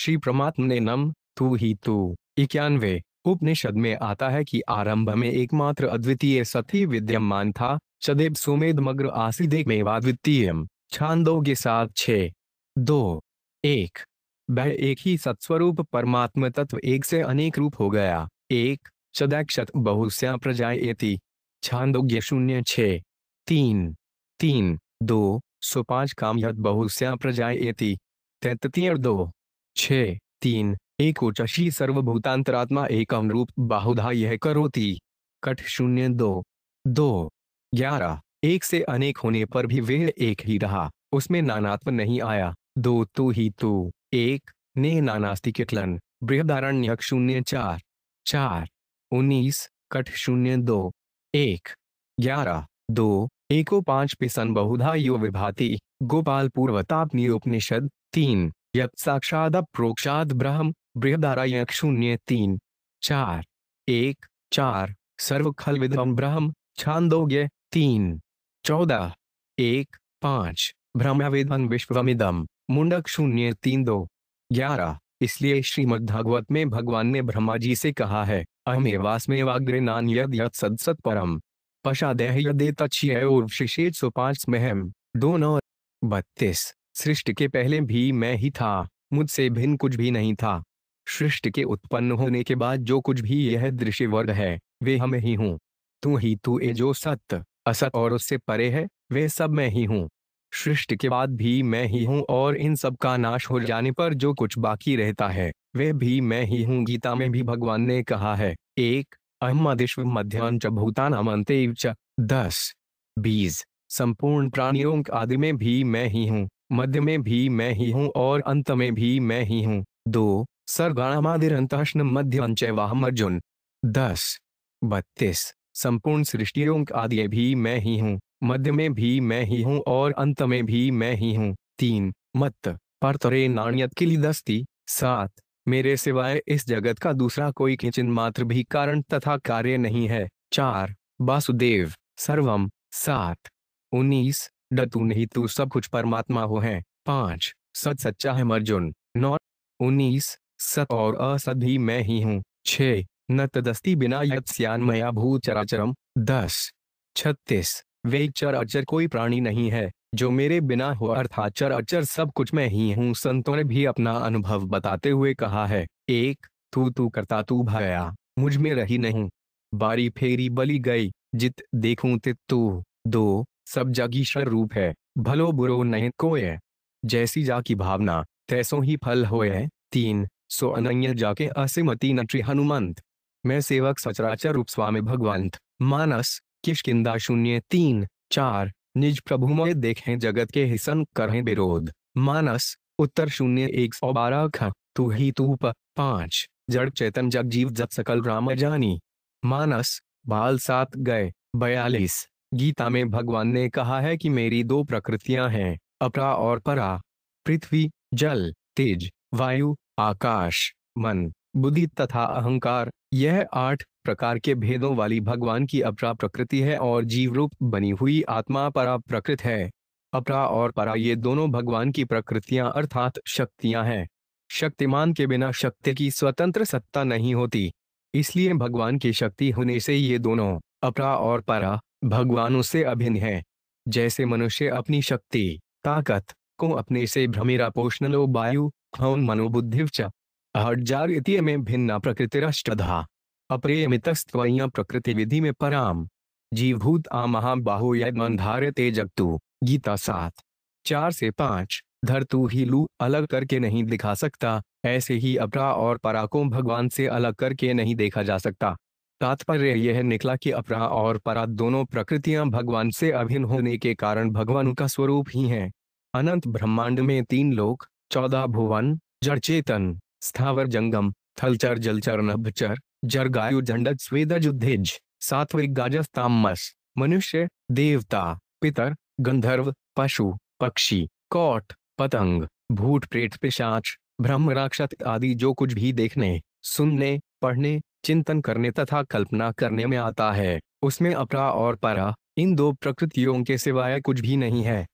श्री परमात्म ने नम तू ही तू इक्यानवे उपनिषद में आता है कि आरंभ में एकमात्र अद्वितीय सती विद्यमान था चदेव सुमेद मग्र आसिदे में वाद्वितीयम छांदो के साथ छे दो एक वह एक ही सत्स्वरूप परमात्म तत्व एक से अनेक रूप हो गया एक सदैक्षत बहुस्या प्रजाएति छांदोग्य शून्य छे तीन तीन दो सुपाच काम यद बहुस्या प्रजाएति तैतीय दो छे तीन एक उचशी सर्वभूतांतरात्मा एकम रूप बाहुधा यह करोति कठ शून्य दो दो ग्यारह एक से अनेक होने पर भी वह एक ही रहा उसमें नानात्म नहीं आया दो तो ही तो एक ने नानास्ति किटलन बृहदारण्य शून्य चार चार उन्नीस कठ शून्य दो एक ग्यारह दो एको पांच पिसन बहुधा यो विभाति गोपाल पूर्वताप नियोपनिषद तीन यप साक्षाद प्रोक्षाद ब्रह्म बृहदाराय शून्य तीन चार एक चार सर्व खल विद्रम ब्रह्म छांदोग्य तीन चौदह एक पाँच ब्रह्मवेदन विश्वमिदम मुंडक शून्य तीन दो ग्यारह इसलिए श्रीमद् भागवत में भगवान ने ब्रह्मा जी से कहा है अहमे अहमेवास्मेवाग्रे नान यद यद सदसत परम पशादेह यदे तक्षिय और विशेष सो पांच महम दो नौ बत्तीस सृष्टि के पहले भी मैं ही था मुझसे भिन्न कुछ भी नहीं था सृष्टि के उत्पन्न होने के बाद जो कुछ भी यह दृश्य वर्ग है वे हम ही हूँ तू ही तू ए जो सत्य असत और उससे परे है वे सब मैं ही हूँ सृष्टि के बाद भी मैं ही हूँ और इन सब का नाश हो जाने पर जो कुछ बाकी रहता है वे भी मैं ही हूँ गीता में भी भगवान ने कहा है एक अहमदिश्व मध्यांच भूतान अमंत दस बीस संपूर्ण प्राणियों आदि में भी मैं ही हूँ मध्य में भी मैं ही हूँ और अंत में भी मैं ही हूँ दो सर्गाणामादिरंतश्न मध्य वाह अर्जुन दस बत्तीस संपूर्ण सृष्टियों आदि भी मैं ही हूँ मध्य में भी मैं ही हूँ और अंत में भी मैं ही हूँ तीन मत परतरे नाणियत के लिए दस्ती सात मेरे सिवाय इस जगत का दूसरा कोई किंचन मात्र भी कारण तथा कार्य नहीं है चार वासुदेव सर्वम सात उन्नीस न तू नहीं तू सब कुछ परमात्मा हो है पांच सत सच्चा है अर्जुन नौ उन्नीस सत और असत भी मैं ही हूँ छ न तदस्ती बिना मया भूत चराचरम दस छत्तीस वे चर अचर कोई प्राणी नहीं है जो मेरे बिना हो अर्थात चर अचर सब कुछ मैं ही हूँ संतों ने भी अपना अनुभव बताते हुए कहा है एक तू तू करता तू भया मुझ में रही नहीं बारी फेरी बली गई जित देखूं तित तू दो सब जगीश्वर रूप है भलो बुरो नहीं कोय जैसी जा की भावना तैसो ही फल होए तीन सो अनन्य जाके असिमति नटरी हनुमंत मैं सेवक सचराचर रूप स्वामी भगवंत मानस किशकिदा शून्य तीन चार निज प्रभुमय देखें जगत के हिसन करें विरोध मानस उत्तर शून्य एक सौ बारह ख तू ही तूप पांच जड़ चेतन जग जीव जब सकल राम जानी मानस बाल सात गए बयालीस गीता में भगवान ने कहा है कि मेरी दो प्रकृतियां हैं अपरा और परा पृथ्वी जल तेज वायु आकाश मन बुद्धि तथा अहंकार यह आठ प्रकार के भेदों वाली भगवान की अपरा प्रकृति है और जीव रूप बनी हुई आत्मा परा प्रकृत है अपरा और परा ये दोनों भगवान की प्रकृतियां अर्थात शक्तियां हैं शक्तिमान के बिना शक्ति की स्वतंत्र सत्ता नहीं होती इसलिए भगवान की शक्ति होने से ये दोनों अपरा और परा भगवान उससे अभिन्न है जैसे मनुष्य अपनी शक्ति ताकत को अपने से भ्रमिरा पोषणलो वायु हौन मनोबुद्धिवच हटजार इति में भिन्ना प्रकृतिरष्टधा प्रकृति विधि में पराम जीवभूत आ महाबाहो यधारते तू गीता सात चार से पांच धरतु ही लू अलग करके नहीं दिखा सकता ऐसे ही अपरा और परा को भगवान से अलग करके नहीं देखा जा सकता तात्पर्य यह निकला कि अपरा और परा दोनों प्रकृतियां भगवान से अभिन्न होने के कारण भगवान का स्वरूप ही हैं। अनंत ब्रह्मांड में तीन लोक चौदह भुवन जड़ चेतन स्थावर जंगम थलचर जलचर नभचर जरगायु झंडज स्वेदज उद्धेज सात्विक गाजस तामस मनुष्य देवता पितर गंधर्व पशु पक्षी कौट पतंग भूत प्रेत पिशाच ब्रह्म राक्षस आदि जो कुछ भी देखने सुनने पढ़ने चिंतन करने तथा कल्पना करने में आता है उसमें अपरा और परा इन दो प्रकृतियों के सिवाय कुछ भी नहीं है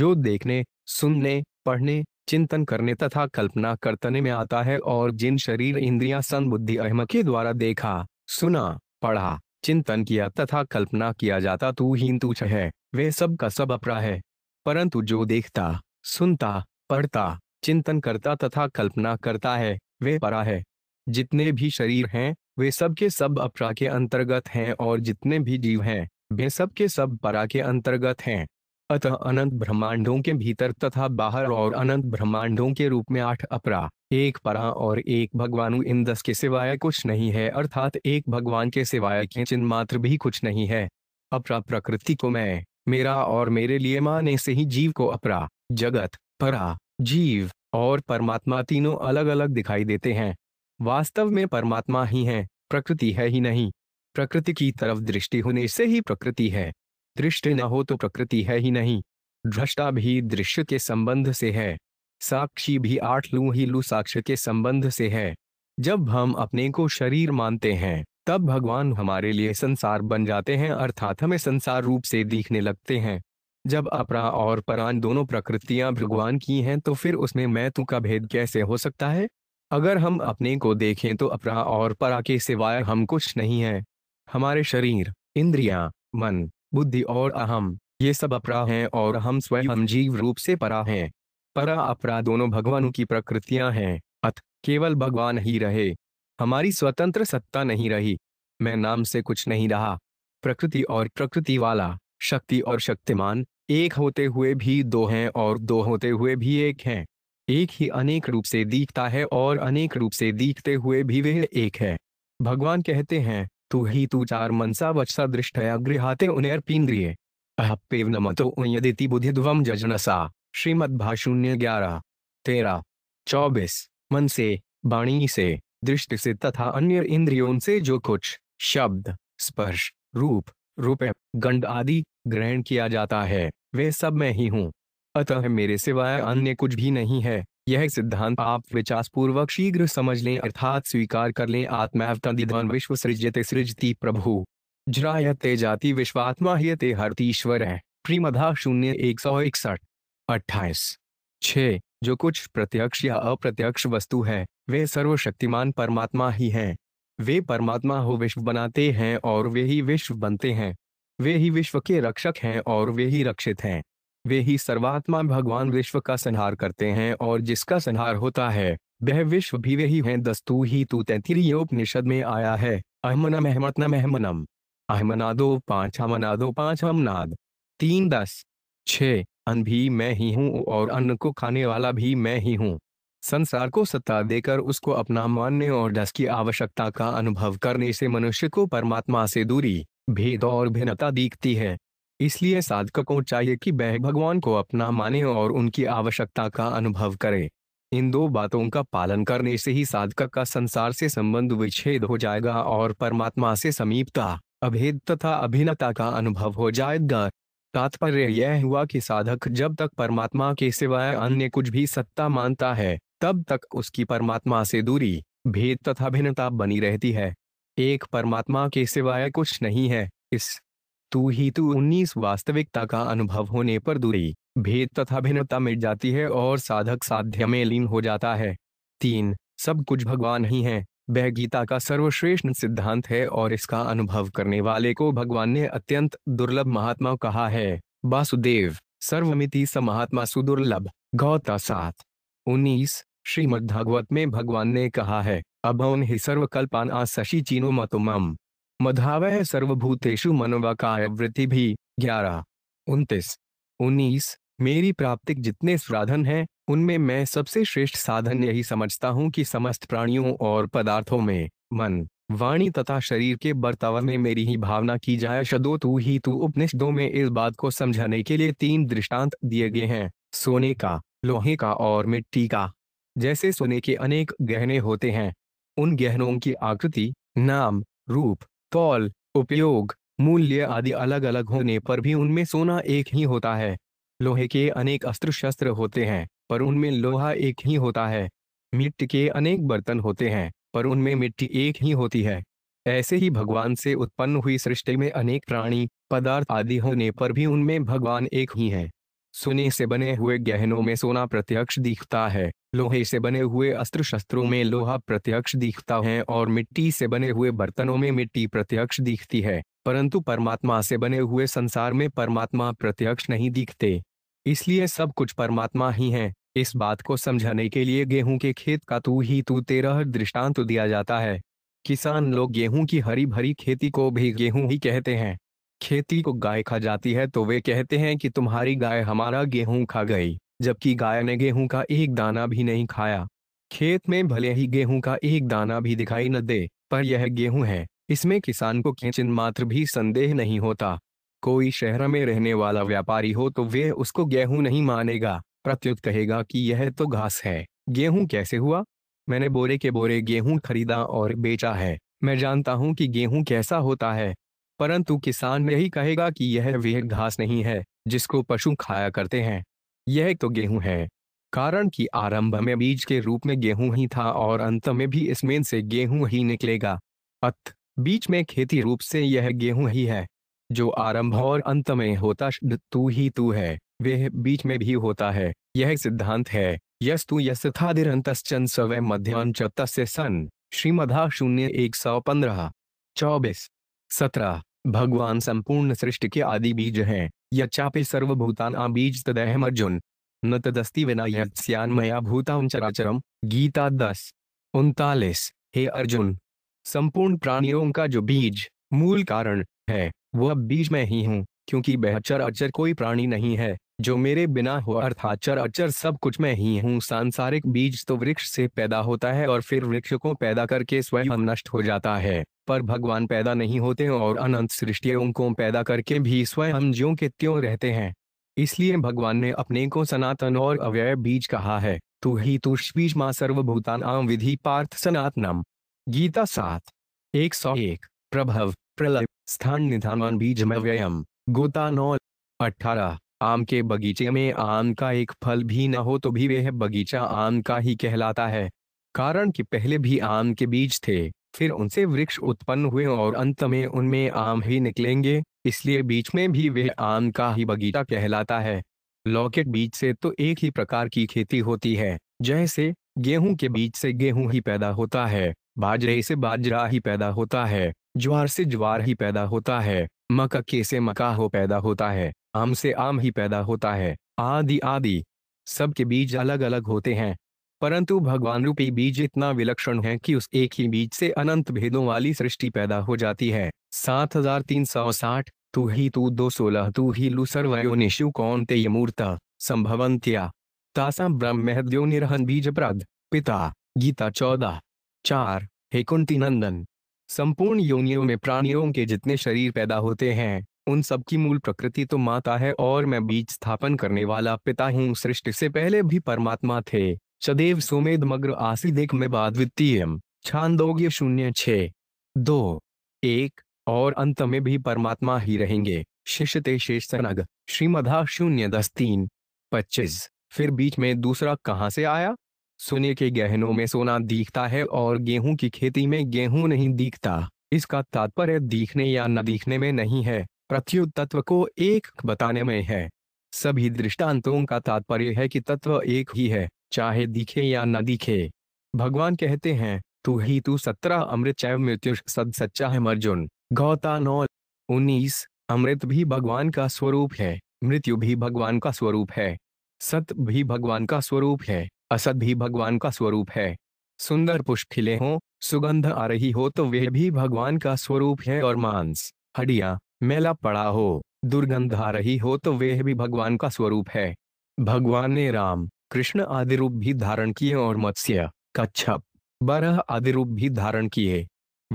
जो देखने सुनने पढ़ने चिंतन करने तथा कल्पना करतने में आता है और जिन शरीर इंद्रिया बुद्धि अहम के द्वारा देखा सुना पढ़ा चिंतन किया तथा कल्पना किया जाता तू ही तुझ है वे सब का सब अपरा है परंतु जो देखता सुनता पढ़ता चिंतन करता तथा कल्पना करता है वे परा है जितने भी शरीर हैं वे सब के सब अपरा के अंतर्गत हैं और जितने भी जीव हैं वे सब के सब परा के अंतर्गत हैं अतः अनंत ब्रह्मांडों के भीतर तथा बाहर और अनंत ब्रह्मांडों के रूप में आठ अपरा एक परा और एक भगवानु इन दस के सिवाय कुछ नहीं है अर्थात एक भगवान के सिवाय के चिन्ह मात्र भी कुछ नहीं है अपरा प्रकृति को मैं मेरा और मेरे लिए माने से ही जीव को अपरा जगत परा जीव और परमात्मा तीनों अलग अलग दिखाई देते हैं वास्तव में परमात्मा ही है प्रकृति है ही नहीं प्रकृति की तरफ दृष्टि होने से ही प्रकृति है दृष्टि न हो तो प्रकृति है ही नहीं दृष्टा भी दृश्य के संबंध से है साक्षी भी आठ लू ही लू साक्ष्य के संबंध से है जब हम अपने को शरीर मानते हैं तब भगवान हमारे लिए संसार बन जाते हैं अर्थात हमें संसार रूप से दिखने लगते हैं जब अपरा और परान दोनों प्रकृतियां भगवान की हैं तो फिर उसमें मैं तू का भेद कैसे हो सकता है अगर हम अपने को देखें तो अपरा और परा के सिवाय हम कुछ नहीं है हमारे शरीर इंद्रिया मन बुद्धि और अहम ये सब अपरा हैं और हम स्वयं जीव रूप से परा हैं परा अपरा दोनों भगवान की प्रकृतियां हैं अथ केवल भगवान ही रहे हमारी स्वतंत्र सत्ता नहीं रही मैं नाम से कुछ नहीं रहा प्रकृति और प्रकृति वाला शक्ति और शक्तिमान एक होते हुए भी दो हैं और दो होते हुए भी एक हैं एक ही अनेक रूप से दिखता है और अनेक रूप से दिखते हुए भी वह एक है भगवान कहते हैं तू ही तू चार मनसा वचसा दृष्टया गृहते उनर्पीन्द्रिय अहप्पेव नमतो उन्यदिति ध्वम जजनसा श्रीमद्भाषुण्य ग्यारह तेरह चौबीस मन से वाणी से दृष्टि से तथा अन्य इंद्रियों से जो कुछ शब्द स्पर्श रूप रूप गंड आदि ग्रहण किया जाता है वे सब मैं ही हूँ अतः मेरे सिवाय अन्य कुछ भी नहीं है यह सिद्धांत आप विचार पूर्वक शीघ्र समझ लें अर्थात स्वीकार कर लें आत्मा विश्व सृजते सृजती प्रभु जरायते जाति विश्वात्मा हते हरतीश्वर है प्रीमधा शून्य एक सौ इकसठ अट्ठाईस छ जो कुछ प्रत्यक्ष या अप्रत्यक्ष वस्तु है वे सर्वशक्तिमान परमात्मा ही हैं वे परमात्मा हो विश्व बनाते हैं और वे ही विश्व बनते हैं वे ही विश्व के रक्षक हैं और वे ही रक्षित हैं वे ही सर्वात्मा भगवान विश्व का संहार करते हैं और जिसका संहार होता है वह विश्व भी वे ही है दस्तु ही तू तैतीरी उपनिषद में आया है अहमनम अहमत नम अहमनम अहमनादो पांच अमनादो पांच अमनाद तीन दस छ अन्न भी मैं ही हूँ और अन्न को खाने वाला भी मैं ही हूँ संसार को सत्ता देकर उसको अपना मानने और डस की आवश्यकता का अनुभव करने से मनुष्य को परमात्मा से दूरी भेद और भिन्नता दिखती है इसलिए साधकों को चाहिए कि वह भगवान को अपना माने और उनकी आवश्यकता का अनुभव करें इन दो बातों का पालन करने से ही साधक का संसार से संबंध विच्छेद हो जाएगा और परमात्मा से समीपता अभेद तथा अभिनता का अनुभव हो जाएगा तात्पर्य यह हुआ कि साधक जब तक परमात्मा के सिवाय अन्य कुछ भी सत्ता मानता है तब तक उसकी परमात्मा से दूरी भेद तथा भिन्नता बनी रहती है एक परमात्मा के सिवाय कुछ नहीं है इस तू ही तू तो उन्नीस वास्तविकता का अनुभव होने पर दूरी भेद तथा भिन्नता मिट जाती है और साधक साध्य में लीन हो जाता है तीन सब कुछ भगवान ही है वह गीता का सर्वश्रेष्ठ सिद्धांत है और इसका अनुभव करने वाले को भगवान ने अत्यंत दुर्लभ महात्मा कहा है वासुदेव सर्वमिति स महात्मा सुदुर्लभ गौता सात उन्नीस भागवत में भगवान ने कहा है अभवन ही सर्वकल्पान आ शशि चीनो मतुमम मधाव है सर्वभूतेषु मनोवाकाय वृत्ति भी ग्यारह उन्तीस उन्नीस मेरी प्राप्तिक जितने साधन हैं उनमें मैं सबसे श्रेष्ठ साधन यही समझता हूँ कि समस्त प्राणियों और पदार्थों में मन वाणी तथा शरीर के बर्ताव में मेरी ही भावना की जाए शदो तू ही तू उपनिषदों में इस बात को समझाने के लिए तीन दृष्टांत दिए गए हैं सोने का लोहे का और मिट्टी का जैसे सोने के अनेक गहने होते हैं उन गहनों की आकृति नाम रूप तौल उपयोग मूल्य आदि अलग अलग होने पर भी उनमें सोना एक ही होता है लोहे के अनेक अस्त्र शस्त्र होते हैं पर उनमें लोहा एक ही होता है मिट्टी के अनेक बर्तन होते हैं पर उनमें मिट्टी एक ही होती है ऐसे ही भगवान से उत्पन्न हुई सृष्टि में अनेक प्राणी पदार्थ आदि होने पर भी उनमें भगवान एक ही है सोने से बने हुए गहनों में सोना प्रत्यक्ष दिखता है लोहे से बने हुए अस्त्र शस्त्रों में लोहा प्रत्यक्ष दिखता है और मिट्टी से बने हुए बर्तनों में मिट्टी प्रत्यक्ष दिखती है परंतु परमात्मा से बने हुए संसार में परमात्मा प्रत्यक्ष नहीं दिखते इसलिए सब कुछ परमात्मा ही है इस बात को समझाने के लिए गेहूं के खेत का तू ही तू तेरह दृष्टांत दिया जाता है किसान लोग गेहूं की हरी भरी खेती को भी गेहूं ही कहते हैं खेती को गाय खा जाती है तो वे कहते हैं कि तुम्हारी गाय हमारा गेहूं खा गई जबकि गाय ने गेहूं का एक दाना भी नहीं खाया खेत में भले ही गेहूं का एक दाना भी दिखाई न दे पर यह गेहूं है इसमें किसान को किंचन मात्र भी संदेह नहीं होता कोई शहर में रहने वाला व्यापारी हो तो वे उसको गेहूं नहीं मानेगा प्रत्युत कहेगा कि यह तो घास है गेहूं कैसे हुआ मैंने बोरे के बोरे गेहूं खरीदा और बेचा है मैं जानता हूं कि गेहूं कैसा होता है परंतु किसान यही कहेगा कि यह वह घास नहीं है जिसको पशु खाया करते हैं यह तो गेहूं है कारण कि आरंभ में बीज के रूप में गेहूं ही था और अंत में भी इसमें से गेहूं ही निकलेगा अत बीच में खेती रूप से यह गेहूं ही है जो आरंभ और अंत में होता तू ही तू है वह बीच में भी होता है यह सिद्धांत है यस्तु यस्थाधिरंतश्चन सवय मध्यान तस्य सन श्रीमधा शून्य एक सौ पंद्रह चौबीस सत्रह भगवान संपूर्ण सृष्टि के आदि बीज हैं सर्व भूतान बीज तदहम अर्जुन न तदस्ति मया भूतान चराचरम गीता दस उनतालीस हे अर्जुन संपूर्ण प्राणियों का जो बीज मूल कारण है वह बीज मैं ही हूँ क्योंकि बेहचर अचर कोई प्राणी नहीं है जो मेरे बिना हो अर्थात चर अचर सब कुछ मैं ही हूँ सांसारिक बीज तो वृक्ष से पैदा होता है और फिर वृक्ष को पैदा करके स्वयं नष्ट हो जाता है पर भगवान पैदा नहीं होते और अनंत सृष्टियों को पैदा करके भी स्वयं ज्यो के त्यों रहते हैं इसलिए भगवान ने अपने को सनातन और अव्यय बीज कहा है तू ही तुष्बीज माँ सर्वभूतानाम विधि पार्थ सनातनम गीता सात एक सौ एक प्रभव प्रलय स्थान निधान बीज में व्ययम गोता नौ अठारह आम के बगीचे में आम का एक फल भी न हो तो भी वह बगीचा आम का ही कहलाता है कारण कि पहले भी आम के बीज थे फिर उनसे वृक्ष उत्पन्न हुए और अंत में उनमें आम ही निकलेंगे इसलिए बीच में भी वह आम का ही बगीचा कहलाता है लॉकेट बीज से तो एक ही प्रकार की खेती होती है जैसे गेहूं के बीज से गेहूं ही पैदा होता है बाजरे से बाजरा ही पैदा होता है ज्वार से ज्वार ही पैदा होता है मक्के से मका हो पैदा होता है आम से आम ही पैदा होता है आदि आदि सबके बीज अलग अलग होते हैं परंतु भगवान रूपी बीज इतना विलक्षण है कि उस एक ही बीज से अनंत भेदों वाली सृष्टि पैदा हो जाती है सात हजार तीन सौ साठ तू ही तू दो सोलह तू ही लू सर्वयोनिशु कौन ते मूर्ता संभवंत्या तासा ब्रह्मो निरहन बीज प्रद पिता गीता चौदह चार हे कुंती नंदन संपूर्ण योनियों में प्राणियों के जितने शरीर पैदा होते हैं उन सब की मूल प्रकृति तो माता है और मैं बीज स्थापन करने वाला पिता हूँ सृष्टि से पहले भी परमात्मा थे सदैव सोमेद मग्र देख में बाद वित्तीय छांदोग्य शून्य छे दो एक और अंत में भी परमात्मा ही रहेंगे शिष्यते शेष सनग श्रीमधा शून्य दस तीन पच्चीस फिर बीच में दूसरा कहाँ से आया सोने के गहनों में सोना दिखता है और गेहूं की खेती में गेहूं नहीं दिखता इसका तात्पर्य दिखने या न दिखने में नहीं है प्रत्युत तत्व को एक बताने में है सभी दृष्टांतों का तात्पर्य है कि तत्व एक ही है चाहे दिखे या न दिखे भगवान कहते हैं तू ही तू सत्रह अमृत चय मृत्यु सद सच्चा है अर्जुन गौता नौ उन्नीस अमृत भी भगवान का स्वरूप है मृत्यु भी भगवान का स्वरूप है सत भी भगवान का स्वरूप है असत भी भगवान का स्वरूप है सुंदर पुष्प खिले हो सुगंध आ रही हो तो वे भी भगवान का स्वरूप है और मांस हड्डियां मेला पड़ा हो दुर्गंध आ रही हो तो वह भी भगवान का स्वरूप है भगवान ने राम कृष्ण आदि रूप भी धारण किए और मत्स्य कच्छप बरह आदि रूप भी धारण किए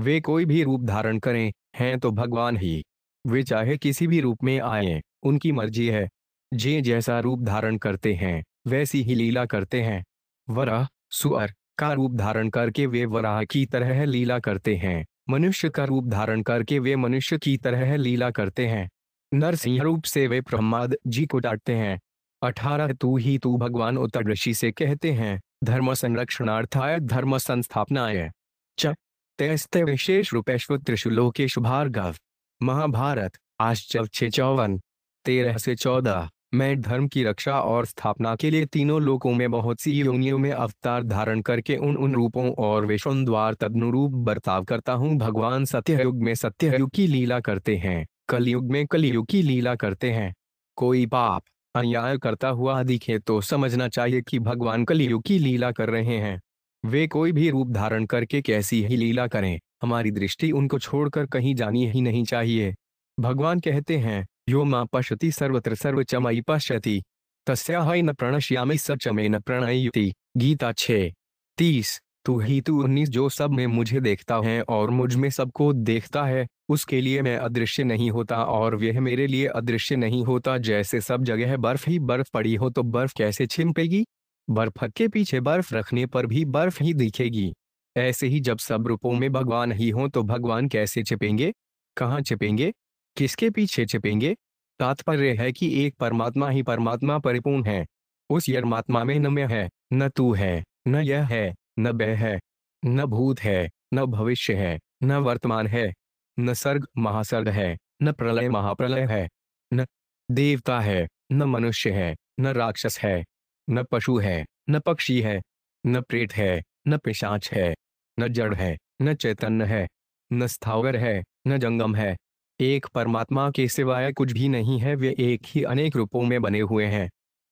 वे कोई भी रूप धारण करें हैं तो भगवान ही वे चाहे किसी भी रूप में आए उनकी मर्जी है जे जैसा रूप धारण करते हैं वैसी ही लीला करते हैं वराह सुअर का रूप धारण करके वे वराह की तरह लीला करते हैं मनुष्य का रूप धारण करके वे मनुष्य की तरह लीला करते हैं नरसिंह रूप से वे प्रहमाद जी को डांटते हैं अठारह तू ही तू भगवान उत्तर ऋषि से कहते हैं धर्म संरक्षणार्थाय धर्म संस्थापनाय चैस्त विशेष रूपेश त्रिशुलोकेश भार्गव महाभारत आश्चर्य चौवन तेरह से चौदह मैं धर्म की रक्षा और स्थापना के लिए तीनों लोकों में बहुत सी योनियों में अवतार धारण करके उन उन रूपों और वेशों द्वार तदनुरूप बर्ताव करता हूँ भगवान सत्ययुग में सत्ययुग की लीला करते हैं कलयुग में कलयुग की लीला करते हैं कोई पाप अन्याय करता हुआ दिखे तो समझना चाहिए कि भगवान कलयुग की लीला कर रहे हैं वे कोई भी रूप धारण करके कैसी ही लीला करें हमारी दृष्टि उनको छोड़कर कहीं जानी ही नहीं चाहिए भगवान कहते हैं यो मां पश्यति सर्वत्र सर्वचमयी पश्यति तस्या न प्रणश्यामी स चमे न प्रणयुति गीता छे तीस तू ही तू उन्नीस जो सब में मुझे देखता है और मुझ में सबको देखता है उसके लिए मैं अदृश्य नहीं होता और वह मेरे लिए अदृश्य नहीं होता जैसे सब जगह बर्फ ही बर्फ पड़ी हो तो बर्फ कैसे छिमपेगी बर्फ के पीछे बर्फ रखने पर भी बर्फ ही दिखेगी ऐसे ही जब सब रूपों में भगवान ही हो तो भगवान कैसे छिपेंगे कहाँ छिपेंगे किसके पीछे छिपेंगे तात्पर्य है कि एक परमात्मा ही परमात्मा परिपूर्ण है उस यमात्मा में न मैं है न तू है न यह है न बह है न भूत है न भविष्य है न वर्तमान है न सर्ग महासर्ग है न प्रलय महाप्रलय है न देवता है न मनुष्य है न राक्षस है न पशु है न पक्षी है न प्रेत है न पिशाच है न जड़ है न चैतन्य है न स्थावर है न जंगम है एक परमात्मा के सिवाय कुछ भी नहीं है वे एक ही अनेक रूपों में बने हुए हैं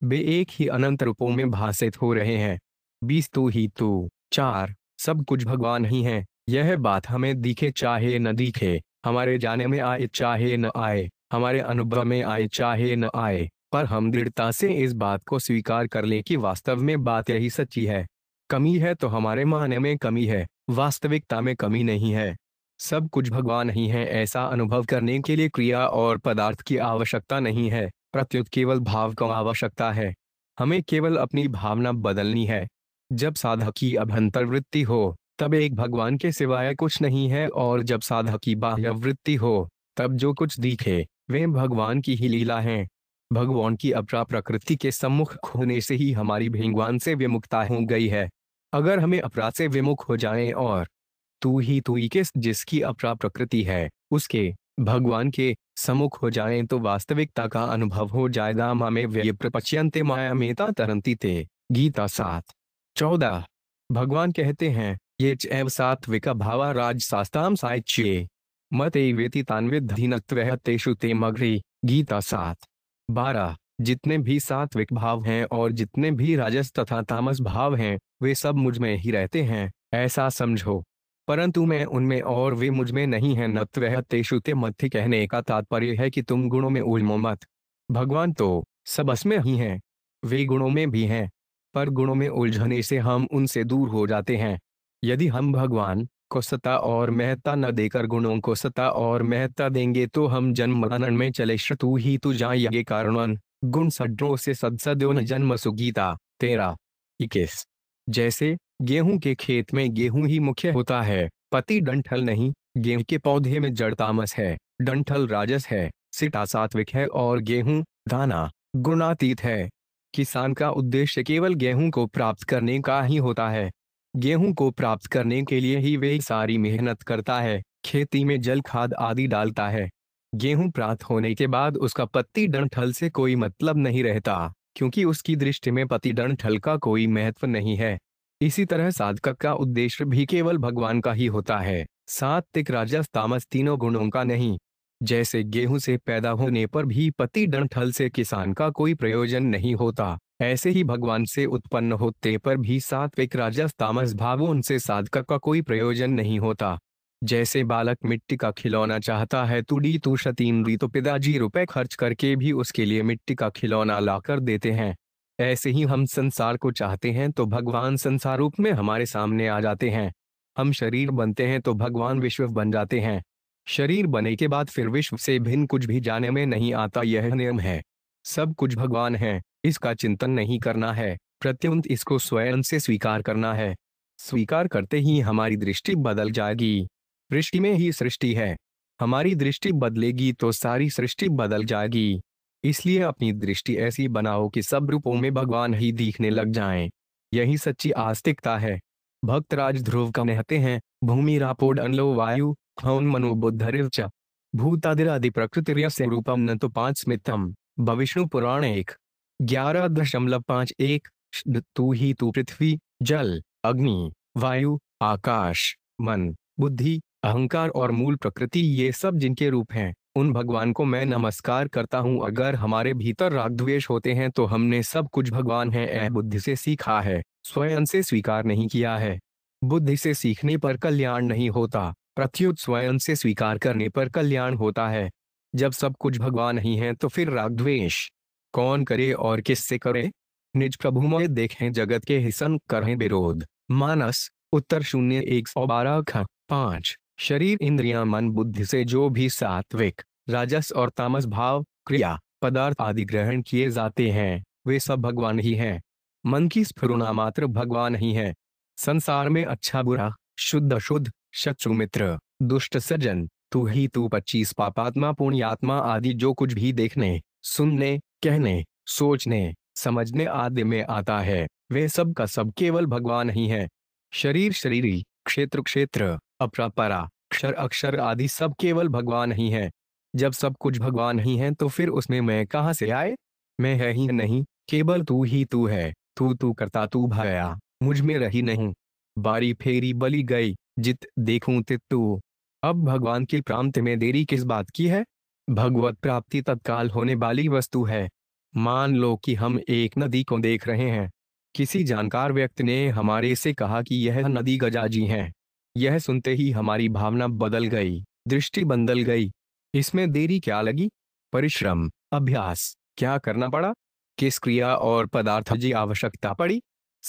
वे एक ही अनंत रूपों में भाषित हो रहे हैं बीस तू तो ही तू तो, चार सब कुछ भगवान ही है यह बात हमें दिखे चाहे न दिखे हमारे जाने में आए चाहे न आए हमारे अनुभव में आए चाहे न आए पर हम दृढ़ता से इस बात को स्वीकार कर ले कि वास्तव में बात यही सच्ची है कमी है तो हमारे माने में कमी है वास्तविकता में कमी नहीं है सब कुछ भगवान ही है ऐसा अनुभव करने के लिए क्रिया और पदार्थ की आवश्यकता नहीं है प्रत्युत केवल भाव का आवश्यकता है हमें केवल अपनी भावना बदलनी है जब साधक की अभ्यंतर वृत्ति हो तब एक भगवान के सिवाय कुछ नहीं है और जब साधक की बाह्य वृत्ति हो तब जो कुछ दिखे वे भगवान की ही लीला है भगवान की अपरा प्रकृति के सम्मुख होने से ही हमारी भगवान से विमुखता हो गई है अगर हमें अपराध से विमुख हो जाएं और तू ही तू ही के जिसकी अपरा प्रकृति है उसके भगवान के समुख हो जाए तो वास्तविकता का अनुभव हो जाएगा मामे व्यय प्रपच्यंते माया मेता तरंती ते गीता सात चौदह भगवान कहते हैं ये चैव सात्विक भावा राज सास्ताम साइच्ये ए वेति तान्विधीनत्व तेषु ते मगरी गीता सात बारह जितने भी सात्विक भाव हैं और जितने भी राजस तथा तामस भाव हैं वे सब मुझ में ही रहते हैं ऐसा समझो परंतु मैं उनमें और वे मुझमें नहीं है नत्वह तेषुते मध्य कहने का तात्पर्य है कि तुम गुणों में उलमो मत भगवान तो सब असमें ही हैं वे गुणों में भी हैं पर गुणों में उलझने से हम उनसे दूर हो जाते हैं यदि हम भगवान को सता और महत्ता न देकर गुणों को सता और महत्ता देंगे तो हम जन्म मनन में चले श्रतु ही तु जा जाये कारणन गुण सड्रो से सदसदोन जन्म सुगीता तेरा इक्कीस जैसे गेहूं के खेत में गेहूं ही मुख्य होता है पति डंठल नहीं गेहूं के पौधे में जड़ तामस है डंठल राजस है सिटा सात्विक है और गेहूं दाना गुणातीत है किसान का उद्देश्य केवल गेहूं को प्राप्त करने का ही होता है गेहूं को प्राप्त करने के लिए ही वे सारी मेहनत करता है खेती में जल खाद आदि डालता है गेहूं प्राप्त होने के बाद उसका पत्ती डंठल से कोई मतलब नहीं रहता क्योंकि उसकी दृष्टि में पति डंठल का कोई महत्व नहीं है इसी तरह साधक का उद्देश्य भी केवल भगवान का ही होता है सात्विक राजस तामस तीनों गुणों का नहीं जैसे गेहूं से पैदा होने पर भी पति डंठल से किसान का कोई प्रयोजन नहीं होता ऐसे ही भगवान से उत्पन्न होते पर भी सात्विक राजस तामस भाव उनसे साधक का कोई प्रयोजन नहीं होता जैसे बालक मिट्टी का खिलौना चाहता है तुड़ी तो तू री तो पिताजी रुपए खर्च करके भी उसके लिए मिट्टी का खिलौना लाकर देते हैं ऐसे ही हम संसार को चाहते हैं तो भगवान संसार रूप में हमारे सामने आ जाते हैं हम शरीर बनते हैं तो भगवान विश्व बन जाते हैं शरीर बने के बाद फिर विश्व से भिन्न कुछ भी जाने में नहीं आता यह नियम है सब कुछ भगवान है इसका चिंतन नहीं करना है प्रत्युत इसको स्वयं से स्वीकार करना है स्वीकार करते ही हमारी दृष्टि बदल जाएगी दृष्टि में ही सृष्टि है हमारी दृष्टि बदलेगी तो सारी सृष्टि बदल जाएगी इसलिए अपनी दृष्टि ऐसी बनाओ कि सब रूपों में भगवान ही दिखने लग जाएं। यही सच्ची आस्तिकता है भक्त राज ध्रुव नहते हैं भूमि रापोड अनलो वायु खौन मनोबुद्धरिवच भूतादिर आदि प्रकृति रूपम न तो पांच मितम भविष्णु पुराण एक ग्यारह दशमलव पांच एक तू ही तू पृथ्वी जल अग्नि वायु आकाश मन बुद्धि अहंकार और मूल प्रकृति ये सब जिनके रूप हैं उन भगवान को मैं नमस्कार करता हूँ अगर हमारे भीतर राग द्वेष होते हैं तो हमने सब कुछ भगवान है ए बुद्धि से सीखा है स्वयं से स्वीकार नहीं किया है बुद्धि से सीखने पर कल्याण नहीं होता प्रत्युत स्वयं से स्वीकार करने पर कल्याण होता है जब सब कुछ भगवान ही है तो फिर राग द्वेष कौन करे और किससे करे निज प्रभु में देखें जगत के हिसन करें विरोध मानस उत्तर शून्य एक सौ बारह ख पांच शरीर इंद्रियां मन बुद्धि से जो भी सात्विक राजस और तामस भाव क्रिया पदार्थ आदि ग्रहण किए जाते हैं वे सब भगवान ही हैं मन की स्फुरना मात्र भगवान ही है संसार में अच्छा बुरा शुद्ध शुद्ध शत्रु मित्र दुष्ट सज्जन तू ही तू पच्चीस पापात्मा पुण्यात्मा आदि जो कुछ भी देखने सुनने कहने सोचने समझने आदि में आता है वे सब का सब केवल भगवान ही है शरीर शरीरी क्षेत्र क्षेत्र अपरा परा क्षर अक्षर आदि सब केवल भगवान ही है जब सब कुछ भगवान ही है तो फिर उसमें मैं कहाँ से आए मैं है ही नहीं केवल तू ही तू है तू तू करता तू भाया मुझ में रही नहीं बारी फेरी बली गई जित देखू तित तू अब भगवान के प्राप्त में देरी किस बात की है भगवत प्राप्ति तत्काल होने वाली वस्तु है मान लो कि हम एक नदी को देख रहे हैं किसी जानकार व्यक्ति ने हमारे से कहा कि यह नदी गजाजी है यह सुनते ही हमारी भावना बदल गई दृष्टि बदल गई इसमें देरी क्या लगी परिश्रम अभ्यास क्या करना पड़ा किस क्रिया और पदार्थ जी आवश्यकता पड़ी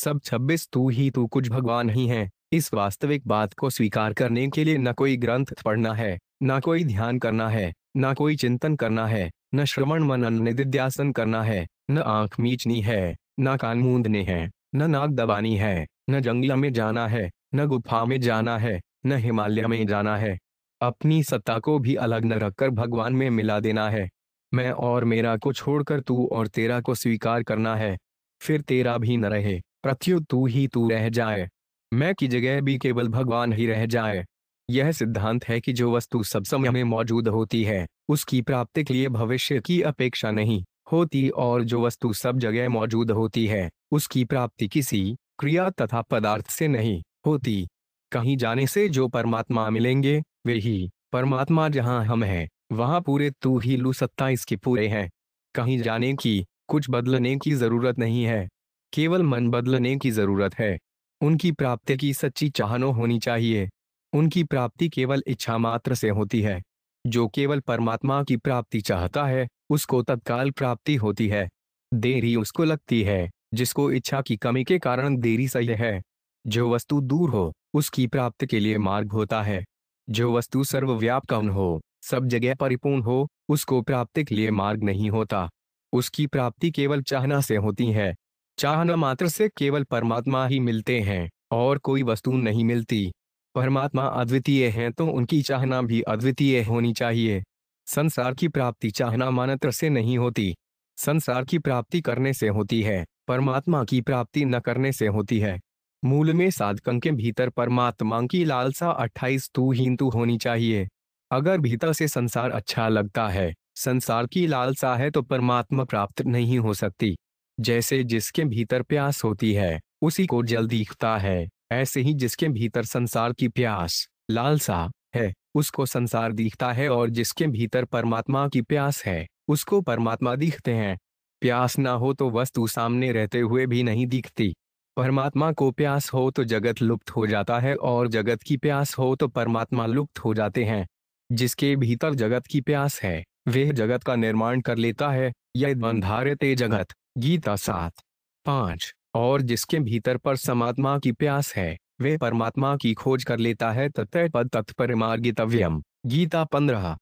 सब छब्बीस तू ही तू कुछ भगवान ही है इस वास्तविक बात को स्वीकार करने के लिए न कोई ग्रंथ पढ़ना है न कोई ध्यान करना है न कोई चिंतन करना है न श्रवण मनन निदिध्यासन करना है न आंख मीचनी है न कान मूंदने है न नाक दबानी है न जंगल में जाना है न गुफा में जाना है न हिमालय में जाना है अपनी सत्ता को भी अलग न रखकर भगवान में मिला देना है मैं और मेरा को छोड़कर तू और तेरा को स्वीकार करना है फिर तेरा भी न रहे प्रत्युत तू ही तू रह जाए मैं की जगह भी केवल भगवान ही रह जाए यह सिद्धांत है कि जो वस्तु सब समय में मौजूद होती है उसकी प्राप्ति के लिए भविष्य की अपेक्षा नहीं होती और जो वस्तु सब जगह मौजूद होती है उसकी प्राप्ति किसी क्रिया तथा पदार्थ से नहीं होती कहीं जाने से जो परमात्मा मिलेंगे वे ही परमात्मा जहां हम हैं वहां पूरे तू ही लू सत्ता इसके पूरे हैं कहीं जाने की कुछ बदलने की जरूरत नहीं है केवल मन बदलने की जरूरत है उनकी प्राप्ति की सच्ची चाहनो होनी चाहिए उनकी प्राप्ति केवल इच्छा मात्र से होती है जो केवल परमात्मा की प्राप्ति चाहता है उसको तत्काल प्राप्ति होती है देरी उसको लगती है जिसको इच्छा की कमी के कारण देरी सही है जो वस्तु दूर हो उसकी प्राप्ति के लिए मार्ग होता है जो वस्तु सर्वव्यापक हो सब जगह परिपूर्ण हो उसको प्राप्ति के लिए मार्ग नहीं होता उसकी प्राप्ति केवल चाहना से होती है चाहना मात्र से केवल परमात्मा ही मिलते हैं और कोई वस्तु नहीं मिलती परमात्मा अद्वितीय हैं तो उनकी चाहना भी अद्वितीय होनी चाहिए संसार की प्राप्ति चाहना मानत्र से नहीं होती संसार की प्राप्ति करने से होती है परमात्मा की प्राप्ति न करने से होती है मूल में साधकं के भीतर परमात्मा की लालसा अट्ठाईस तू हिंदू होनी चाहिए अगर भीतर से संसार अच्छा लगता है संसार की लालसा है तो परमात्मा प्राप्त नहीं हो सकती जैसे जिसके भीतर प्यास होती है उसी को जल दिखता है ऐसे ही जिसके भीतर संसार की प्यास लालसा है उसको संसार दिखता है और जिसके भीतर परमात्मा की प्यास है उसको परमात्मा दिखते हैं प्यास ना हो तो वस्तु सामने रहते हुए भी नहीं दिखती परमात्मा को प्यास हो तो जगत लुप्त हो जाता है और जगत की प्यास हो तो परमात्मा लुप्त हो जाते हैं जिसके भीतर जगत की प्यास है वह जगत का निर्माण कर लेता है यह बंधारते जगत गीता सात पांच और जिसके भीतर पर समात्मा की प्यास है वे परमात्मा की खोज कर लेता है तत्व पद मार्गितव्यम गीता पंद्रह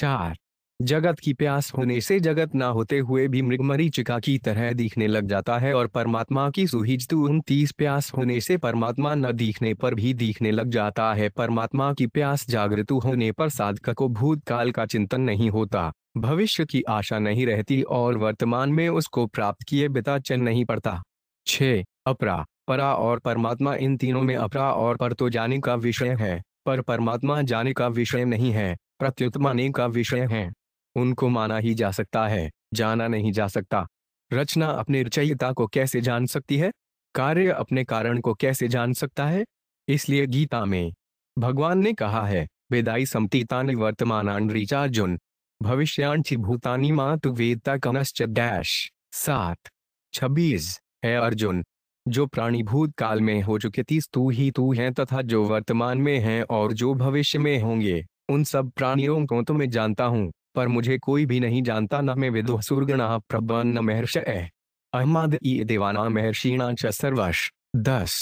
चार जगत की प्यास होने से जगत ना होते हुए भी मृगमरीचिका की तरह दिखने लग जाता है और परमात्मा की सुहिज उनतीस प्यास होने से परमात्मा न दिखने पर भी दिखने लग जाता है परमात्मा की प्यास जागृत होने पर साधक को भूतकाल का चिंतन नहीं होता भविष्य की आशा नहीं रहती और वर्तमान में उसको प्राप्त किए बिता चल नहीं पड़ता छे अपरा परा और परमात्मा इन तीनों में अपरा और पर तो जाने का विषय है पर परमात्मा जाने का विषय नहीं है प्रत्युत्माने का विषय है उनको माना ही जा सकता है जाना नहीं जा सकता रचना अपने रचयिता को कैसे जान सकती है कार्य अपने कारण को कैसे जान सकता है इसलिए गीता में भगवान ने कहा है वेदाई समतीतानि वर्तमान रिचार्जुन भविष्यांची भूतानी मातु वेदता कनश्च डैश सात छब्बीस है अर्जुन जो प्राणी काल में हो चुके तीस तू ही तू है तथा जो वर्तमान में हैं और जो भविष्य में होंगे उन सब प्राणियों को तो मैं जानता हूँ पर मुझे कोई भी नहीं जानता न मैं विदुह विदुसुरगणा प्रबन न महर्ष ए अहमद ई देवाना महर्षिणा च सर्वश दस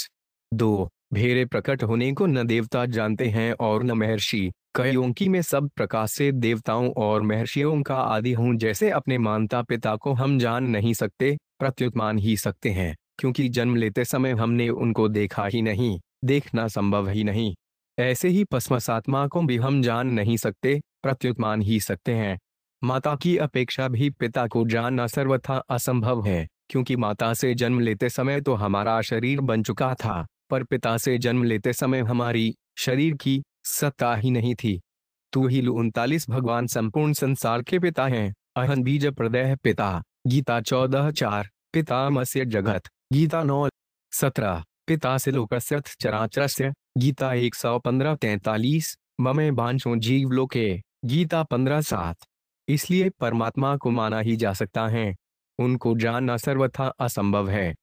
दो भेरे प्रकट होने को न देवता जानते हैं और न महर्षि कयों की मैं सब प्रकार से देवताओं और महर्षियों का आदि हूँ जैसे अपने मानता पिता को हम जान नहीं सकते प्रत्युत मान ही सकते हैं क्योंकि जन्म लेते समय हमने उनको देखा ही नहीं देखना संभव ही नहीं ऐसे ही पस्मसात्मा को भी हम जान नहीं सकते प्रत्युत मान ही सकते हैं माता की अपेक्षा भी पिता को जानना सर्वथा असंभव है क्योंकि माता से जन्म लेते समय तो हमारा शरीर बन चुका था पर पिता से जन्म लेते समय हमारी शरीर की सत्ता ही नहीं थी तू तो ही उनतालीस भगवान संपूर्ण संसार के पिता हैं अहन बीज प्रदय पिता गीता चौदह चार पिता मस्य जगत गीता नौ सत्रह पिता से लोकस्यथ चराचर गीता एक सौ पंद्रह तैतालीस ममे बांशो जीव लोके गीता पंद्रह सात इसलिए परमात्मा को माना ही जा सकता है उनको जानना सर्वथा असंभव है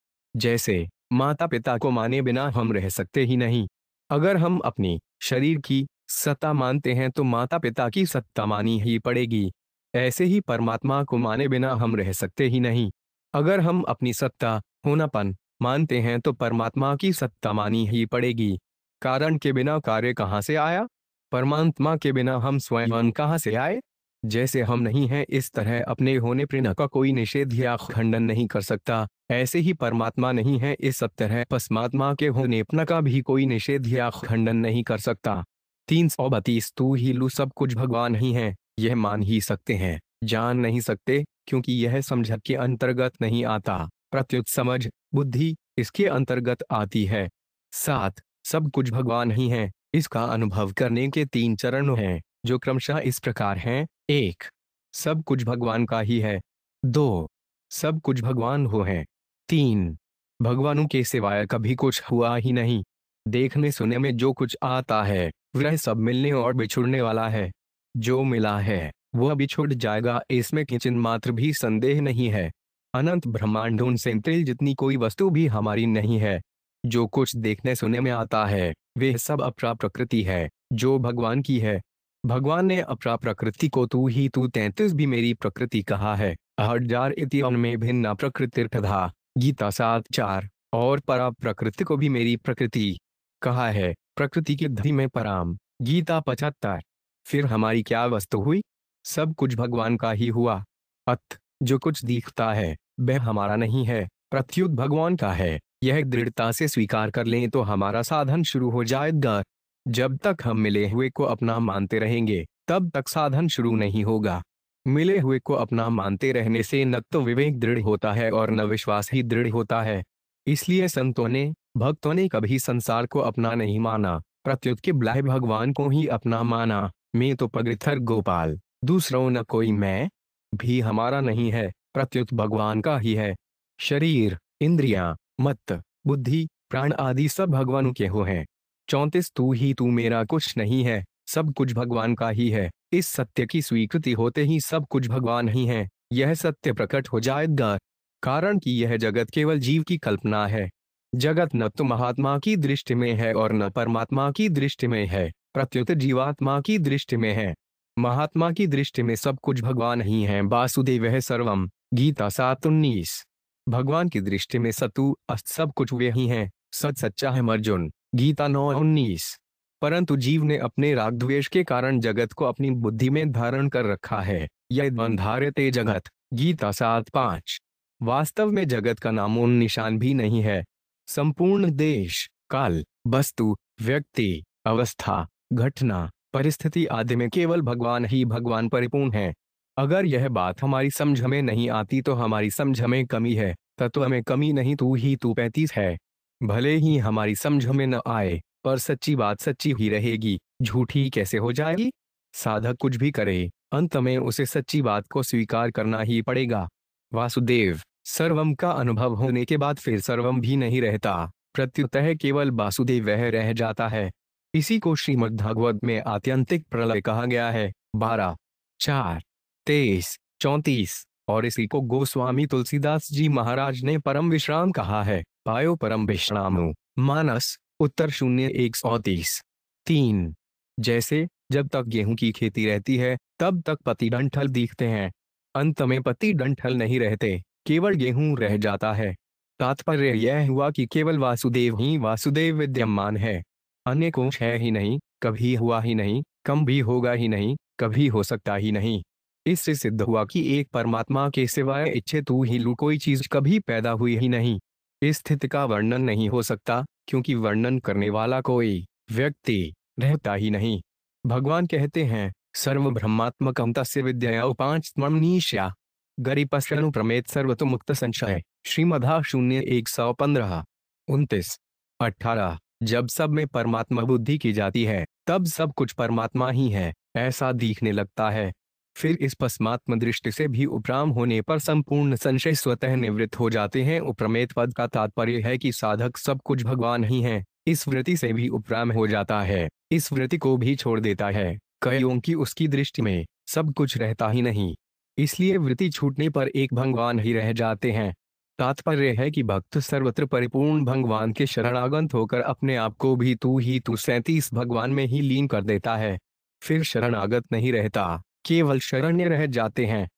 जैसे माता पिता को माने बिना हम रह सकते ही नहीं अगर हम अपनी शरीर की सत्ता मानते हैं तो माता पिता की सत्ता मानी ही पड़ेगी ऐसे ही परमात्मा को माने बिना हम रह सकते ही नहीं अगर हम अपनी सत्ता होनापन मानते हैं तो परमात्मा की सत्ता मानी ही पड़ेगी कारण के बिना कार्य कहाँ से आया परमात्मा के बिना हम स्वयं कहाँ से आए जैसे हम नहीं हैं इस तरह अपने होने प्रेरणा का कोई निषेध या खंडन नहीं कर सकता ऐसे ही परमात्मा नहीं है इस तरह परमात्मा के होने प्रणा का भी कोई निषेध या खंडन नहीं कर सकता तीन सौ बतीस तू ही लू सब कुछ भगवान ही है यह मान ही सकते हैं जान नहीं सकते क्योंकि यह समझ के अंतर्गत नहीं आता प्रत्युत समझ बुद्धि इसके अंतर्गत आती है सात सब कुछ भगवान ही है इसका अनुभव करने के तीन चरण हैं जो क्रमशः इस प्रकार हैं एक सब कुछ भगवान का ही है दो सब कुछ भगवान हो है तीन भगवानों के सिवाय कभी कुछ हुआ ही नहीं देखने सुने में जो कुछ आता है वह सब मिलने और बिछुड़ने वाला है जो मिला है वह बिछुड़ जाएगा इसमें किचिन मात्र भी संदेह नहीं है अनंत ब्रह्मांडों से जितनी कोई वस्तु भी हमारी नहीं है जो कुछ देखने सुनने में आता है वे सब अपरा प्रकृति है जो भगवान की है भगवान ने अपरा प्रकृति को तू ही तू तैतीस भी मेरी प्रकृति कहा है हजार इतिहान में भिन्न था गीता सात चार और परा प्रकृति को भी मेरी प्रकृति कहा है प्रकृति के धी में पराम गीता पचहत्तर फिर हमारी क्या वस्तु हुई सब कुछ भगवान का ही हुआ अत जो कुछ दिखता है वह हमारा नहीं है प्रत्युत भगवान का है यह दृढ़ता से स्वीकार कर लें तो हमारा साधन शुरू हो जाएगा जब तक हम मिले हुए को अपना मानते रहेंगे तब तक साधन शुरू नहीं होगा मिले हुए को अपना मानते रहने से न तो विवेक दृढ़ होता है और न विश्वास ही दृढ़ होता है इसलिए संतों ने भक्तों ने कभी संसार को अपना नहीं माना प्रत्युत के ब्लाह भगवान को ही अपना माना मैं तो पगथर गोपाल दूसरों न कोई मैं भी हमारा नहीं है प्रत्युत भगवान का ही है शरीर इंद्रियां मत बुद्धि प्राण आदि सब भगवान के हो हैं चौंतीस तू ही तू मेरा कुछ नहीं है सब कुछ भगवान का ही है इस सत्य की स्वीकृति होते ही सब कुछ भगवान ही है यह सत्य प्रकट हो जाएगा कारण कि यह जगत केवल जीव की कल्पना है जगत न तो महात्मा की दृष्टि में है और न परमात्मा की दृष्टि में है प्रत्युत जीवात्मा की दृष्टि में है महात्मा की दृष्टि में सब कुछ भगवान ही है वासुदेव है सर्वम गीता सात उन्नीस भगवान की दृष्टि में सतु अस्त सब कुछ वे ही हैं सच सच्चा है अर्जुन गीता नौ उन्नीस परंतु जीव ने अपने राग द्वेष के कारण जगत को अपनी बुद्धि में धारण कर रखा है यह ते जगत गीता सात पांच वास्तव में जगत का नामो निशान भी नहीं है संपूर्ण देश काल वस्तु व्यक्ति अवस्था घटना परिस्थिति आदि में केवल भगवान ही भगवान परिपूर्ण है अगर यह बात हमारी समझ में नहीं आती तो हमारी समझ में कमी है तत्व में कमी नहीं तू ही तू पैतीस है भले ही हमारी समझ में न आए पर सच्ची बात सच्ची ही रहेगी झूठी कैसे हो जाएगी साधक कुछ भी करे अंत में उसे सच्ची बात को स्वीकार करना ही पड़ेगा वासुदेव सर्वम का अनुभव होने के बाद फिर सर्वम भी नहीं रहता प्रत्युतः केवल वासुदेव वह रह जाता है इसी को श्रीमद भागवत में आत्यंतिक प्रलय कहा गया है बारह चार तेईस चौतीस और इसी को गोस्वामी तुलसीदास जी महाराज ने परम विश्राम कहा है पायो परम विश्राम मानस उत्तर शून्य एक सौ तीस तीन जैसे जब तक गेहूं की खेती रहती है तब तक पति डंठल दिखते हैं अंत में पति डंठल नहीं रहते केवल गेहूं रह जाता है तात्पर्य यह हुआ कि केवल वासुदेव ही वासुदेव विद्यमान है अन्य कुछ है ही नहीं कभी हुआ ही नहीं कम भी होगा ही नहीं कभी हो सकता ही नहीं इससे सिद्ध हुआ कि एक परमात्मा के सिवाय इच्छे तू ही लू कोई चीज कभी पैदा हुई ही नहीं इस स्थिति का वर्णन नहीं हो सकता क्योंकि वर्णन करने वाला कोई व्यक्ति रहता ही नहीं भगवान कहते हैं सर्व ब्रह्मात्मक विद्या उपांच ममनीषा गरीपस्नु प्रमेत मुक्त संशय श्रीमधा शून्य एक सौ पंद्रह उन्तीस अठारह जब सब में परमात्मा बुद्धि की जाती है तब सब कुछ परमात्मा ही है ऐसा दिखने लगता है फिर इस पश्चात्म दृष्टि से भी उपराम होने पर संपूर्ण संशय स्वतः निवृत्त हो जाते हैं उपरमेत पद का तात्पर्य है कि साधक सब कुछ भगवान ही है इस वृत्ति से भी उपराम हो जाता है इस वृत्ति को भी छोड़ देता है कईयों की उसकी दृष्टि में सब कुछ रहता ही नहीं इसलिए वृत्ति छूटने पर एक भगवान ही रह जाते हैं तात्पर्य है कि भक्त सर्वत्र परिपूर्ण भगवान के शरणागंत होकर अपने आप को भी तू ही तू सैतीस भगवान में ही लीन कर देता है फिर शरणागत नहीं रहता केवल शरण्य रह जाते हैं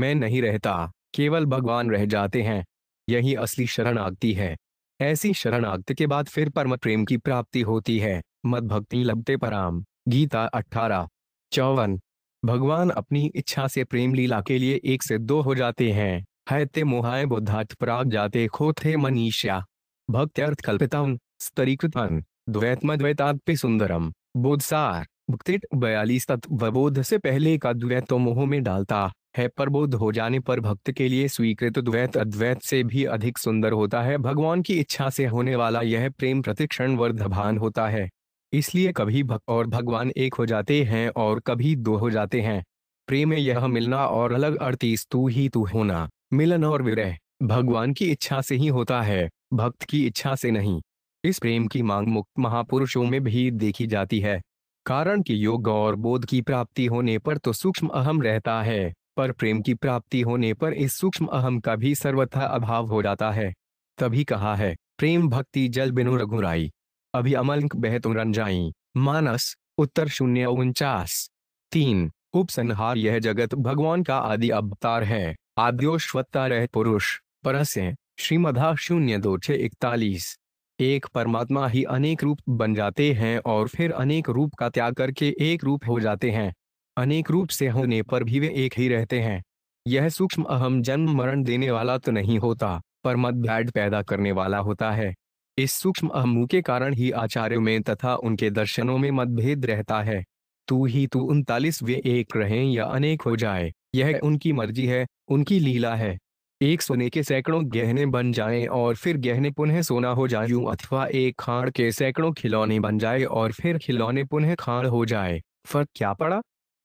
मैं नहीं रहता केवल भगवान रह जाते हैं यही असली शरणागति है ऐसी शरणागति के बाद फिर परम प्रेम की प्राप्ति होती है मद भक्ति लभते पराम गीता अठारह चौवन भगवान अपनी इच्छा से प्रेम लीला के लिए एक से दो हो जाते हैं है ते मोहाय बुद्धार्थ प्राग जाते खो थे मनीषा भक्त्यर्थ कल्पितम स्तरीकृतन द्वैतमद्वैताप्य सुंदरम बोधसार बकतेट बयालीस तत्व बोध से पहले का द्वैत तो मोह में डालता है पर बोध हो जाने पर भक्त के लिए स्वीकृत द्वैत अद्वैत से भी अधिक सुंदर होता है भगवान की इच्छा से होने वाला यह प्रेम प्रतिक्षण वर्धभान होता है इसलिए कभी भक्त और भगवान एक हो जाते हैं और कभी दो हो जाते हैं प्रेम में यह मिलना और अलग अड़तीस तू ही तू होना मिलन और विरह भगवान की इच्छा से ही होता है भक्त की इच्छा से नहीं इस प्रेम की मांग मुक्त महापुरुषों में भी देखी जाती है कारण कि योग और बोध की प्राप्ति होने पर तो सूक्ष्म अहम रहता है पर प्रेम की प्राप्ति होने पर इस सूक्ष्म अहम का भी सर्वथा अभाव हो जाता है तभी कहा है प्रेम भक्ति जल बिनु रघुराई अभी अमलक बहतु रंजाई मानस उत्तर शून्य उनचास तीन उपसंहार यह जगत भगवान का आदि अवतार है आद्योश्वत्ता रह पुरुष परस्य श्रीमधा शून्य दो छे इकतालीस एक परमात्मा ही अनेक रूप बन जाते हैं और फिर अनेक रूप का त्याग करके एक रूप हो जाते हैं अनेक रूप से होने पर भी वे एक ही रहते हैं यह सूक्ष्म अहम जन्म मरण देने वाला तो नहीं होता पर मतभेद पैदा करने वाला होता है इस सूक्ष्म अहम के कारण ही आचार्यों में तथा उनके दर्शनों में मतभेद रहता है तू ही तू उनतालीस वे एक रहें या अनेक हो जाए यह उनकी मर्जी है उनकी लीला है एक सोने के सैकड़ों गहने बन जाएं और फिर गहने पुनः सोना हो जाए यूं अथवा एक खाड़ के सैकड़ों खिलौने बन जाए और फिर खिलौने पुनः खाड़ हो जाए फर्क क्या पड़ा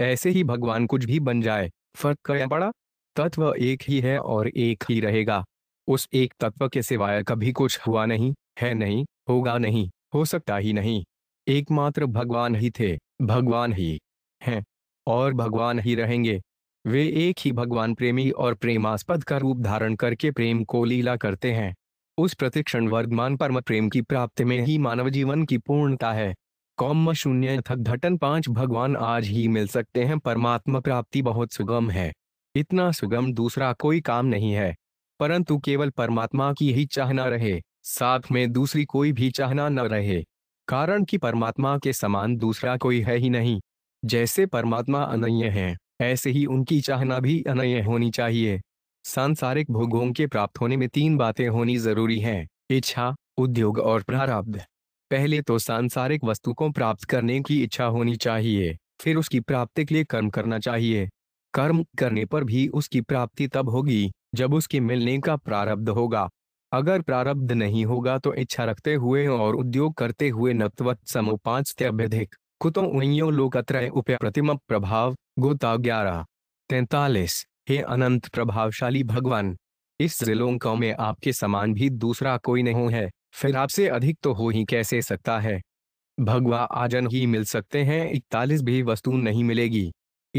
ऐसे ही भगवान कुछ भी बन जाए फर्क क्या पड़ा तत्व एक ही है और एक ही रहेगा उस एक तत्व के सिवाय कभी कुछ हुआ नहीं है नहीं होगा नहीं हो सकता ही नहीं एकमात्र भगवान ही थे भगवान ही हैं और भगवान ही रहेंगे वे एक ही भगवान प्रेमी और प्रेमास्पद का रूप धारण करके प्रेम को लीला करते हैं उस प्रतिक्षण वर्गमान परम प्रेम की प्राप्ति में ही मानव जीवन की पूर्णता है कौम शून्य थक पांच भगवान आज ही मिल सकते हैं परमात्मा प्राप्ति बहुत सुगम है इतना सुगम दूसरा कोई काम नहीं है परंतु केवल परमात्मा की ही चाहना रहे साथ में दूसरी कोई भी चाहना न रहे कारण कि परमात्मा के समान दूसरा कोई है ही नहीं जैसे परमात्मा अनन्य है ऐसे ही उनकी चाहना भी अनय होनी चाहिए सांसारिक भोगों के प्राप्त होने में तीन बातें होनी जरूरी हैं इच्छा उद्योग और प्रारब्ध पहले तो सांसारिक वस्तु को प्राप्त करने की इच्छा होनी चाहिए फिर उसकी प्राप्ति के लिए कर्म करना चाहिए कर्म करने पर भी उसकी प्राप्ति तब होगी जब उसके मिलने का प्रारब्ध होगा अगर प्रारब्ध नहीं होगा तो इच्छा रखते हुए और उद्योग करते हुए नत्वत समूह समुपांच अभ्यधिक कुतो उइयों लोकत्रय उपय प्रतिम प्रभाव गोता ग्यारह तैतालीस हे अनंत प्रभावशाली भगवान इस जिलों में आपके समान भी दूसरा कोई नहीं है फिर आपसे अधिक तो हो ही कैसे सकता है भगवा आजन ही मिल सकते हैं इकतालीस भी वस्तु नहीं मिलेगी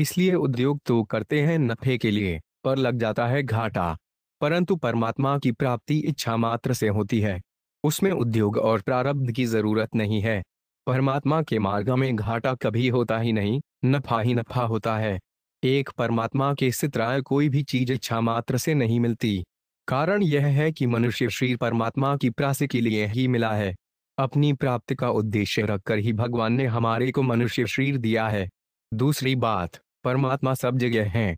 इसलिए उद्योग तो करते हैं नफे के लिए पर लग जाता है घाटा परंतु परमात्मा की प्राप्ति इच्छा मात्र से होती है उसमें उद्योग और प्रारब्ध की जरूरत नहीं है परमात्मा के मार्ग में घाटा कभी होता ही नहीं नफा ही नफा होता है एक परमात्मा के सित्राय कोई भी चीज इच्छा मात्र से नहीं मिलती कारण यह है कि मनुष्य श्री परमात्मा की प्रासी के लिए ही मिला है अपनी प्राप्ति का उद्देश्य रखकर ही भगवान ने हमारे को मनुष्य शरीर दिया है दूसरी बात परमात्मा सब जगह है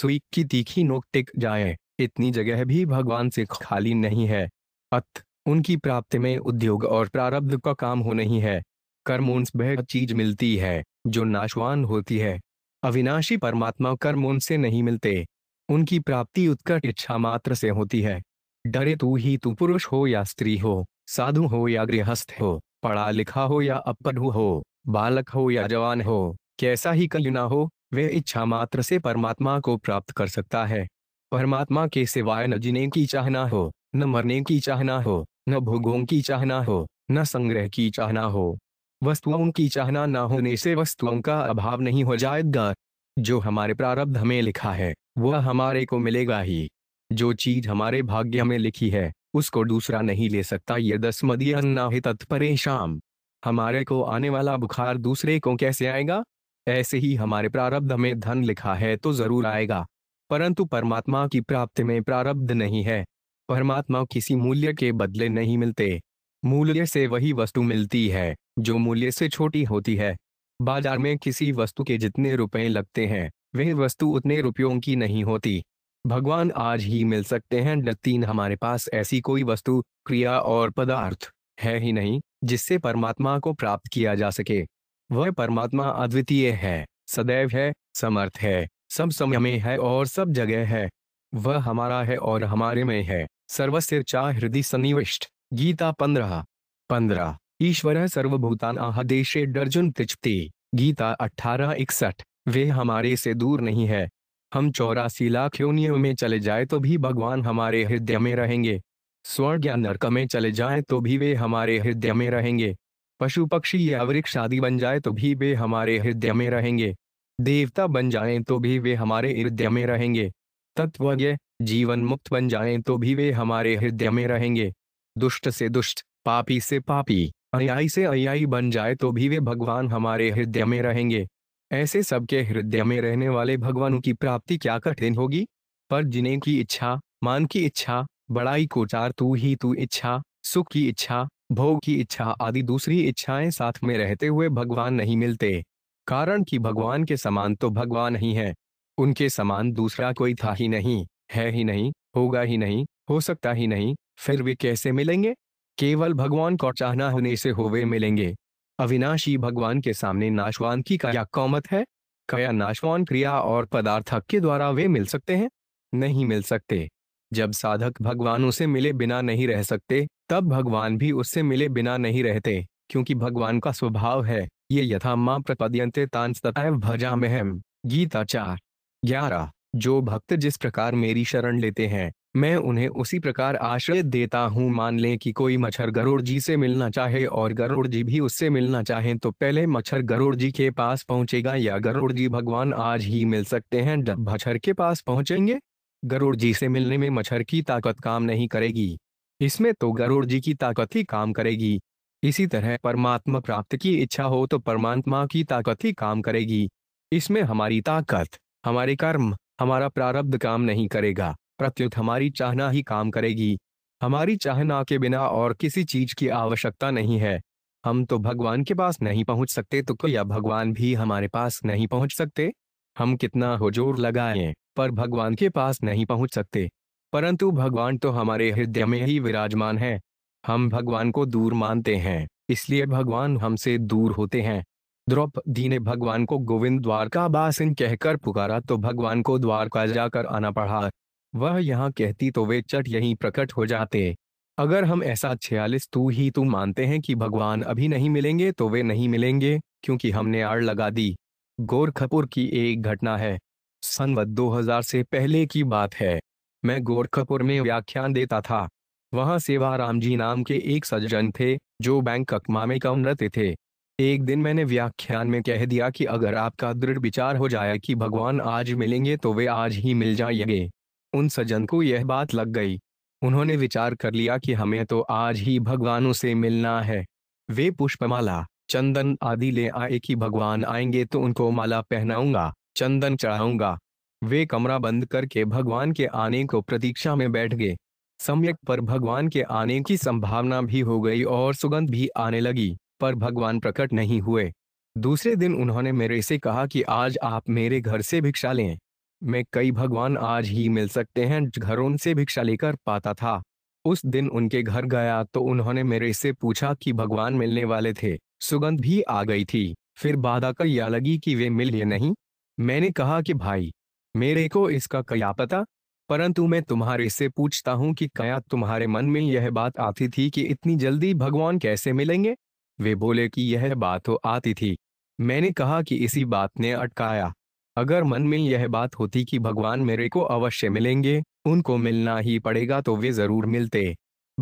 सुई की तीखी नोक टिक जाए इतनी जगह भी भगवान से खाली नहीं है अत उनकी प्राप्ति में उद्योग और प्रारब्ध का काम हो नहीं है कर्मों से वह चीज मिलती है जो नाशवान होती है अविनाशी परमात्मा कर्मों से नहीं मिलते उनकी प्राप्ति उत्कट इच्छा मात्र से होती है डरे तू ही तू पुरुष हो या स्त्री हो साधु हो या गृहस्थ हो पढ़ा लिखा हो या अपढ़ हो बालक हो या जवान हो कैसा ही कलना हो वे इच्छा मात्र से परमात्मा को प्राप्त कर सकता है परमात्मा के सिवाय न जीने की चाहना हो न मरने की चाहना हो न भोगों की चाहना हो न संग्रह की चाहना हो वस्तुओं की चाहना न होने से वस्तुओं का अभाव नहीं हो जाएगा जो हमारे प्रारब्ध में लिखा है वह हमारे को मिलेगा ही जो चीज हमारे भाग्य में लिखी है उसको दूसरा नहीं ले सकता ये दस मदिया नाहि हमारे को आने वाला बुखार दूसरे को कैसे आएगा ऐसे ही हमारे प्रारब्ध में धन लिखा है तो जरूर आएगा परंतु परमात्मा की प्राप्ति में प्रारब्ध नहीं है परमात्मा किसी मूल्य के बदले नहीं मिलते मूल्य से वही वस्तु मिलती है जो मूल्य से छोटी होती है बाजार में किसी वस्तु के जितने रुपए लगते हैं वह वस्तु उतने रुपयों की नहीं होती भगवान आज ही मिल सकते हैं डीन हमारे पास ऐसी कोई वस्तु क्रिया और पदार्थ है ही नहीं जिससे परमात्मा को प्राप्त किया जा सके वह परमात्मा अद्वितीय है सदैव है समर्थ है सब समय में है और सब जगह है वह हमारा है और हमारे में है सर्वस्व चाह हृदय सन्निविष्ट गीता पंद्रह पंद्रह ईश्वर सर्वभूतान आह देशे डर्जुन तिचते गीता अठारह इकसठ वे हमारे से दूर नहीं है हम चौरासी लाख योनियों में चले जाए तो भी भगवान हमारे हृदय में रहेंगे स्वर्ग या नरक में चले जाए तो भी वे हमारे हृदय में रहेंगे पशु पक्षी या वृक्ष आदि बन जाए तो भी वे हमारे हृदय में रहेंगे देवता बन जाए तो भी वे हमारे हृदय में रहेंगे तत्वज्ञ जीवन मुक्त बन जाए तो भी वे हमारे हृदय में रहेंगे दुष्ट से दुष्ट पापी से पापी अयाई से अयाई बन जाए तो भी वे भगवान हमारे हृदय में रहेंगे ऐसे सबके हृदय में रहने वाले भगवान की प्राप्ति क्या कठिन होगी पर जिन्हें की इच्छा मान की इच्छा बड़ाई को चार तू ही तू इच्छा सुख की इच्छा भोग की इच्छा आदि दूसरी इच्छाएं साथ में रहते हुए भगवान नहीं मिलते कारण कि भगवान के समान तो भगवान ही है उनके समान दूसरा कोई था ही नहीं है ही नहीं होगा ही नहीं हो सकता ही नहीं फिर वे कैसे मिलेंगे केवल भगवान को चाहना होने से होवे मिलेंगे अविनाशी भगवान के सामने नाशवान की क्या कौमत है क्या नाशवान क्रिया और पदार्थ के द्वारा वे मिल सकते हैं नहीं मिल सकते जब साधक भगवान उसे मिले बिना नहीं रह सकते तब भगवान भी उससे मिले बिना नहीं रहते क्योंकि भगवान का स्वभाव है ये यथा माँ प्रपद्यंते तांस्तैव भजा महम गीता चार ग्यारह जो भक्त जिस प्रकार मेरी शरण लेते हैं मैं उन्हें उसी प्रकार आश्रय देता हूँ मान लें कि कोई मच्छर गरुड़ जी से मिलना चाहे और गरुड़ जी भी उससे मिलना चाहे तो पहले मच्छर गरुड़ जी के पास पहुँचेगा या गरुड़ जी भगवान आज ही मिल सकते हैं जब मच्छर के पास पहुँचेंगे गरुड़ जी से मिलने में मच्छर की ताकत काम नहीं करेगी इसमें तो गरुड़ जी की ताकत ही काम करेगी इसी तरह परमात्मा प्राप्त की इच्छा हो तो परमात्मा की ताकत ही काम करेगी इसमें हमारी ताकत हमारे कर्म हमारा प्रारब्ध काम नहीं करेगा प्रत्युत हमारी चाहना ही काम करेगी हमारी चाहना के बिना और किसी चीज की आवश्यकता नहीं है हम तो भगवान के पास नहीं पहुंच सकते तो क्या भगवान भी हमारे पास नहीं पहुंच सकते हम कितना हो जोर लगाएं पर भगवान के पास नहीं पहुंच सकते परंतु भगवान तो हमारे हृदय में ही विराजमान है हम भगवान को दूर मानते हैं इसलिए भगवान हमसे दूर होते हैं द्रौपदी ने भगवान को गोविंद द्वारका बासिन कहकर पुकारा तो भगवान को द्वारका जाकर आना पड़ा वह यहाँ कहती तो वे चट यहीं प्रकट हो जाते अगर हम ऐसा छियालीस तू ही तू मानते हैं कि भगवान अभी नहीं मिलेंगे तो वे नहीं मिलेंगे क्योंकि हमने आड़ लगा दी गोरखपुर की एक घटना है सनवत 2000 से पहले की बात है मैं गोरखपुर में व्याख्यान देता था वहां राम जी नाम के एक सज्जन थे जो बैंक अकमा में कमरते थे एक दिन मैंने व्याख्यान में कह दिया कि अगर आपका दृढ़ विचार हो जाए कि भगवान आज मिलेंगे तो वे आज ही मिल जाएंगे उन सजन को यह बात लग गई उन्होंने विचार कर लिया कि हमें तो आज ही भगवानों से मिलना है वे पुष्पमाला चंदन आदि ले आए कि भगवान आएंगे तो उनको माला पहनाऊंगा चंदन चढ़ाऊंगा वे कमरा बंद करके भगवान के आने को प्रतीक्षा में बैठ गए सम्यक पर भगवान के आने की संभावना भी हो गई और सुगंध भी आने लगी पर भगवान प्रकट नहीं हुए दूसरे दिन उन्होंने मेरे से कहा कि आज आप मेरे घर से भिक्षा लें में कई भगवान आज ही मिल सकते हैं घरों से भिक्षा लेकर पाता था उस दिन उनके घर गया तो उन्होंने मेरे से पूछा कि भगवान मिलने वाले थे सुगंध भी आ गई थी फिर बाधा का या लगी कि वे मिले नहीं मैंने कहा कि भाई मेरे को इसका क्या पता परंतु मैं तुम्हारे से पूछता हूं कि क्या तुम्हारे मन में यह बात आती थी कि इतनी जल्दी भगवान कैसे मिलेंगे वे बोले कि यह बात तो आती थी मैंने कहा कि इसी बात ने अटकाया अगर मन में यह बात होती कि भगवान मेरे को अवश्य मिलेंगे उनको मिलना ही पड़ेगा तो वे जरूर मिलते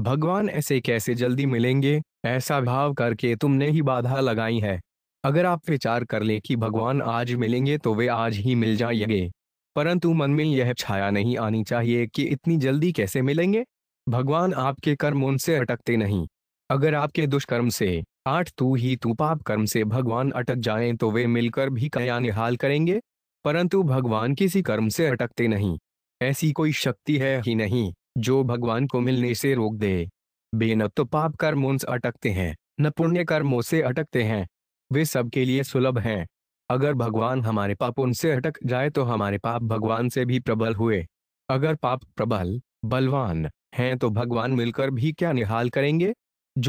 भगवान ऐसे कैसे जल्दी मिलेंगे ऐसा भाव करके तुमने ही बाधा लगाई है अगर आप विचार कर ले कि भगवान आज मिलेंगे तो वे आज ही मिल जाएंगे परंतु मन में यह छाया नहीं आनी चाहिए कि इतनी जल्दी कैसे मिलेंगे भगवान आपके कर्म उनसे अटकते नहीं अगर आपके दुष्कर्म से आठ तू ही तू पाप कर्म से भगवान अटक जाएं तो वे मिलकर भी कया निहाल करेंगे परंतु भगवान किसी कर्म से अटकते नहीं ऐसी कोई शक्ति है ही नहीं जो भगवान को मिलने से रोक दे बेन तो पाप कर्मों से अटकते हैं न पुण्य कर्मों से अटकते हैं वे सबके लिए सुलभ हैं अगर भगवान हमारे पाप उनसे अटक जाए तो हमारे पाप भगवान से भी प्रबल हुए अगर पाप प्रबल बलवान हैं तो भगवान मिलकर भी क्या निहाल करेंगे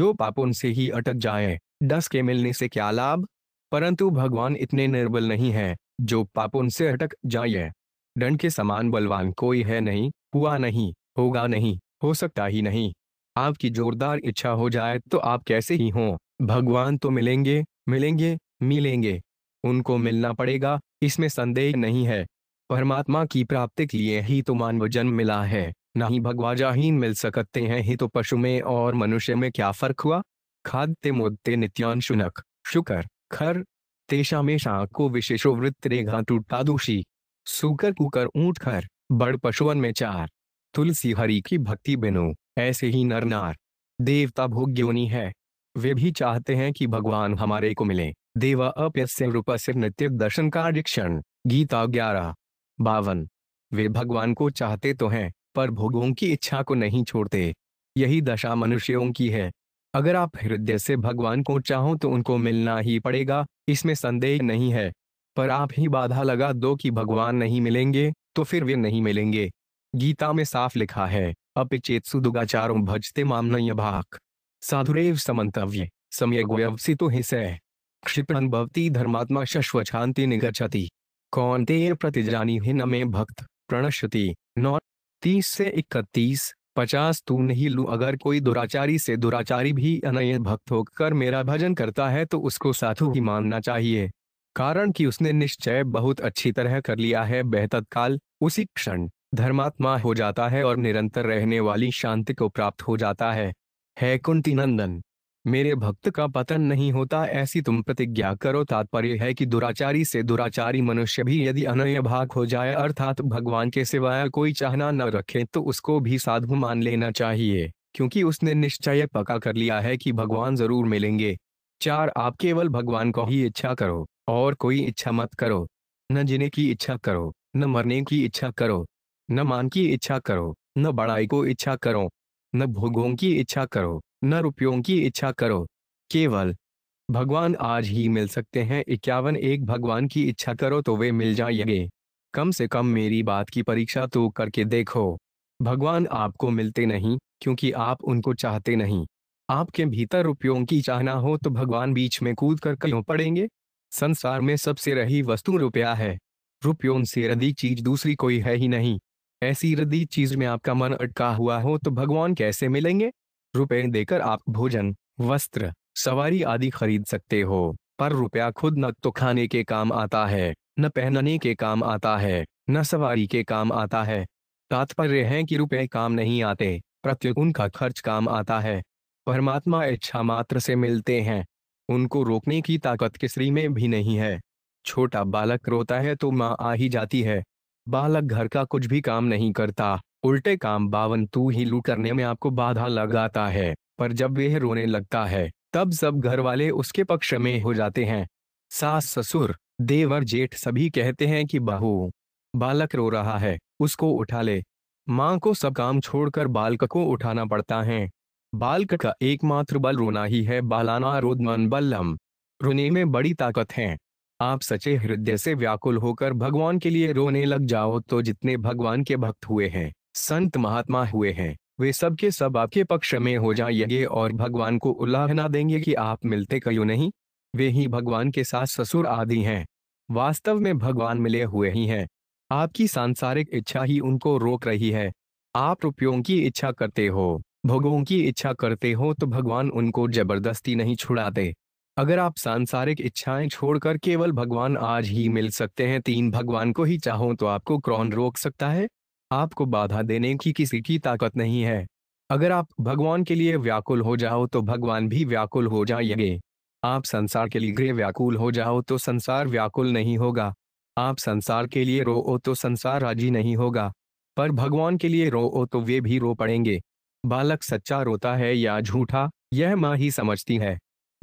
जो पाप उनसे ही अटक जाए डस के मिलने से क्या लाभ परंतु भगवान इतने निर्बल नहीं हैं जो पाप उनसे अटक जाए दंड के समान बलवान कोई है नहीं हुआ नहीं होगा नहीं हो सकता ही नहीं आपकी जोरदार इच्छा हो जाए तो आप कैसे ही हों भगवान तो मिलेंगे मिलेंगे मिलेंगे उनको मिलना पड़ेगा इसमें संदेह नहीं है परमात्मा की प्राप्ति के लिए ही तो मानव जन्म मिला है न ही मिल सकते हैं ही तो पशु में और मनुष्य में क्या फर्क हुआ खाद्य नित्यान शुनक शुकर खर तेषा में को विशेषो वृत्त रेघा टूटा दोषी सुकर कुकर ऊंट खर बड़ पशुवन में चार तुलसी हरि की भक्ति बिनो ऐसे ही नरनार देवता भोग्योनी है वे भी चाहते हैं कि भगवान हमारे को मिले देवा अप्यस्य रूप से नृत्य दर्शन का क्षण गीता ग्यारह बावन वे भगवान को चाहते तो हैं पर भोगों की इच्छा को नहीं छोड़ते यही दशा मनुष्यों की है अगर आप हृदय से भगवान को चाहो तो उनको मिलना ही पड़ेगा इसमें संदेह नहीं है पर आप ही बाधा लगा दो कि भगवान नहीं मिलेंगे तो फिर वे नहीं मिलेंगे गीता में साफ लिखा है अपिचेतसु दुगाचारों भजते मामनय भाक साधुरेव समंतव्य समय गोयवसी तो हिस्से क्षिप्रन भवती धर्मात्मा शश्व शांति निगछति कौन तेर प्रतिजानी हिन में भक्त प्रणश्यति नौ तीस से इकतीस पचास तू नहीं लू अगर कोई दुराचारी से दुराचारी भी अनय भक्त होकर मेरा भजन करता है तो उसको साधु ही मानना चाहिए कारण कि उसने निश्चय बहुत अच्छी तरह कर लिया है बेहतर काल उसी क्षण धर्मात्मा हो जाता है और निरंतर रहने वाली शांति को प्राप्त हो जाता है है कुंती नंदन मेरे भक्त का पतन नहीं होता ऐसी तुम प्रतिज्ञा करो तात्पर्य है कि दुराचारी से दुराचारी मनुष्य भी यदि अनय भाग हो जाए अर्थात भगवान के सिवाय कोई चाहना न रखे तो उसको भी साधु मान लेना चाहिए क्योंकि उसने निश्चय पका कर लिया है कि भगवान जरूर मिलेंगे चार आप केवल भगवान को ही इच्छा करो और कोई इच्छा मत करो न जीने की इच्छा करो न मरने की इच्छा करो न मान की इच्छा करो न बड़ाई को इच्छा करो न भोगों की इच्छा करो न रुपयों की इच्छा करो केवल भगवान आज ही मिल सकते हैं इक्यावन एक भगवान की इच्छा करो तो वे मिल जाएंगे कम से कम मेरी बात की परीक्षा तो करके देखो भगवान आपको मिलते नहीं क्योंकि आप उनको चाहते नहीं आपके भीतर रुपयों की चाहना हो तो भगवान बीच में कूद कर क्यों पड़ेंगे संसार में सबसे रही वस्तु रुपया है रुपयों से रदी चीज दूसरी कोई है ही नहीं ऐसी रदी चीज में आपका मन अटका हुआ हो तो भगवान कैसे मिलेंगे रुपए देकर आप भोजन वस्त्र सवारी आदि खरीद सकते हो पर रुपया खुद न तो खाने के काम आता है न पहनने के काम आता है न सवारी के काम आता है तात्पर्य है कि रुपए काम नहीं आते प्रत्युत उनका खर्च काम आता है परमात्मा इच्छा मात्र से मिलते हैं उनको रोकने की ताकत किसरी में भी नहीं है छोटा बालक रोता है तो माँ आ ही जाती है बालक घर का कुछ भी काम नहीं करता उल्टे काम बावन तू ही लू करने में आपको बाधा लगाता है पर जब वह रोने लगता है तब सब घर वाले उसके पक्ष में हो जाते हैं सास ससुर देवर जेठ सभी कहते हैं कि बहू बालक रो रहा है उसको उठा ले माँ को सब काम छोड़कर बालक को उठाना पड़ता है बालक का एकमात्र बल रोना ही है बालाना रोदमन बल्लम रोने में बड़ी ताकत है आप सचे हृदय से व्याकुल होकर भगवान के लिए रोने लग जाओ तो जितने भगवान के भक्त हुए हैं संत महात्मा हुए हैं वे सब के सब आपके पक्ष में हो जाएंगे और भगवान को उल्लाहना देंगे कि आप मिलते क्यों नहीं वे ही भगवान के साथ ससुर आदि हैं वास्तव में भगवान मिले हुए ही हैं आपकी सांसारिक इच्छा ही उनको रोक रही है आप रुपयों की इच्छा करते हो भोगों की इच्छा करते हो तो भगवान उनको जबरदस्ती नहीं छुड़ाते अगर आप सांसारिक इच्छाएं छोड़कर केवल भगवान आज ही मिल सकते हैं तीन भगवान को ही चाहो तो आपको कौन रोक सकता है आपको बाधा देने की किसी की ताकत नहीं है अगर आप भगवान के लिए व्याकुल हो जाओ तो भगवान भी व्याकुल हो जाएंगे आप संसार के लिए गृह व्याकुल हो जाओ तो संसार व्याकुल नहीं होगा आप संसार के लिए रो तो संसार राजी नहीं होगा पर भगवान के लिए रो तो वे भी रो पड़ेंगे बालक सच्चा रोता है या झूठा यह माँ ही समझती है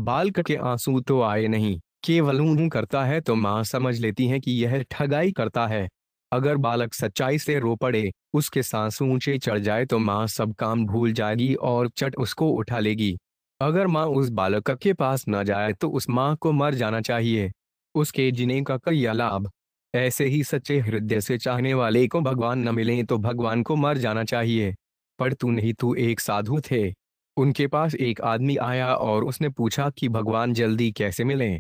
बालक के आंसू तो आए नहीं केवल ऊँ करता है तो माँ समझ लेती है कि यह ठगाई करता है अगर बालक सच्चाई से रो पड़े उसके सांस ऊंचे चढ़ जाए तो माँ सब काम भूल जाएगी और चट उसको उठा लेगी अगर माँ उस बालक के पास न जाए तो उस माँ को मर जाना चाहिए उसके जीने का क्या लाभ ऐसे ही सच्चे हृदय से चाहने वाले को भगवान न मिले तो भगवान को मर जाना चाहिए पर तू नहीं तू एक साधु थे उनके पास एक आदमी आया और उसने पूछा कि भगवान जल्दी कैसे मिले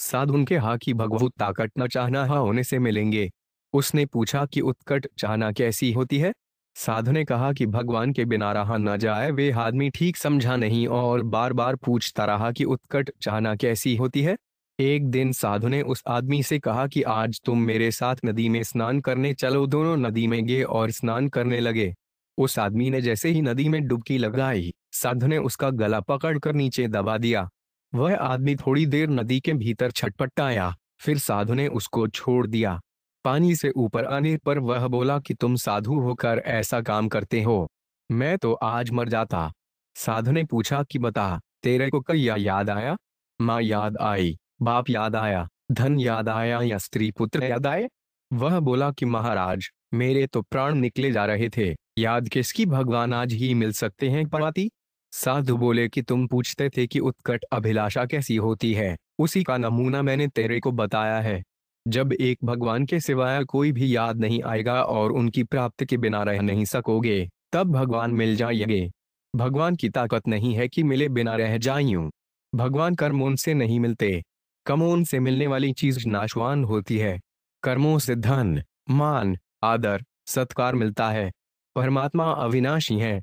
साधु उनके हा की भगवत ताकत न चाहना हा होने से मिलेंगे उसने पूछा कि उत्कट चाहना कैसी होती है साधु ने कहा कि भगवान के बिना रहा न जाए वे आदमी ठीक समझा नहीं और बार बार पूछता रहा कि उत्कट चाहना कैसी होती है एक दिन साधु ने उस आदमी से कहा कि आज तुम मेरे साथ नदी में स्नान करने चलो दोनों नदी में गए और स्नान करने लगे उस आदमी ने जैसे ही नदी में डुबकी लगाई साधु ने उसका गला पकड़कर नीचे दबा दिया वह आदमी थोड़ी देर नदी के भीतर छटपटाया फिर साधु ने उसको छोड़ दिया पानी से ऊपर आने पर वह बोला कि तुम साधु होकर ऐसा काम करते हो मैं तो आज मर जाता साधु ने पूछा कि बता तेरे को कैया याद आया माँ याद आई बाप याद आया धन याद आया या स्त्री पुत्र याद आए वह बोला कि महाराज मेरे तो प्राण निकले जा रहे थे याद किसकी भगवान आज ही मिल सकते हैं पराती साधु बोले कि तुम पूछते थे कि उत्कट अभिलाषा कैसी होती है उसी का नमूना मैंने तेरे को बताया है जब एक भगवान के सिवाय कोई भी याद नहीं आएगा और उनकी प्राप्ति के बिना रह नहीं सकोगे तब भगवान मिल जाएंगे भगवान की ताकत नहीं है कि मिले बिना रह जाइयूं भगवान कर्म उनसे नहीं मिलते कमों उनसे मिलने वाली चीज नाशवान होती है कर्मों से धन मान आदर सत्कार मिलता है परमात्मा अविनाशी है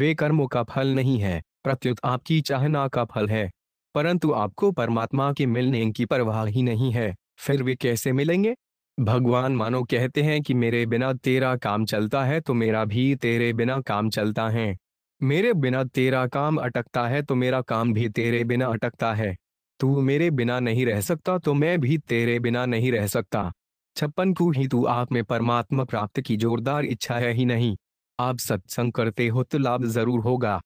वे कर्मों का फल नहीं है प्रत्युत आपकी चाहना का फल है परंतु आपको परमात्मा के मिलने की परवाह ही नहीं है फिर वे कैसे मिलेंगे भगवान मानो कहते हैं कि मेरे बिना तेरा काम चलता है तो मेरा भी तेरे बिना काम चलता है मेरे बिना तेरा काम अटकता है तो मेरा काम भी तेरे बिना अटकता है तू मेरे बिना नहीं रह सकता तो मैं भी तेरे बिना नहीं रह सकता छप्पन को ही तू आप में परमात्मा प्राप्त की जोरदार इच्छा है ही नहीं आप सत्संग करते हो तो लाभ जरूर होगा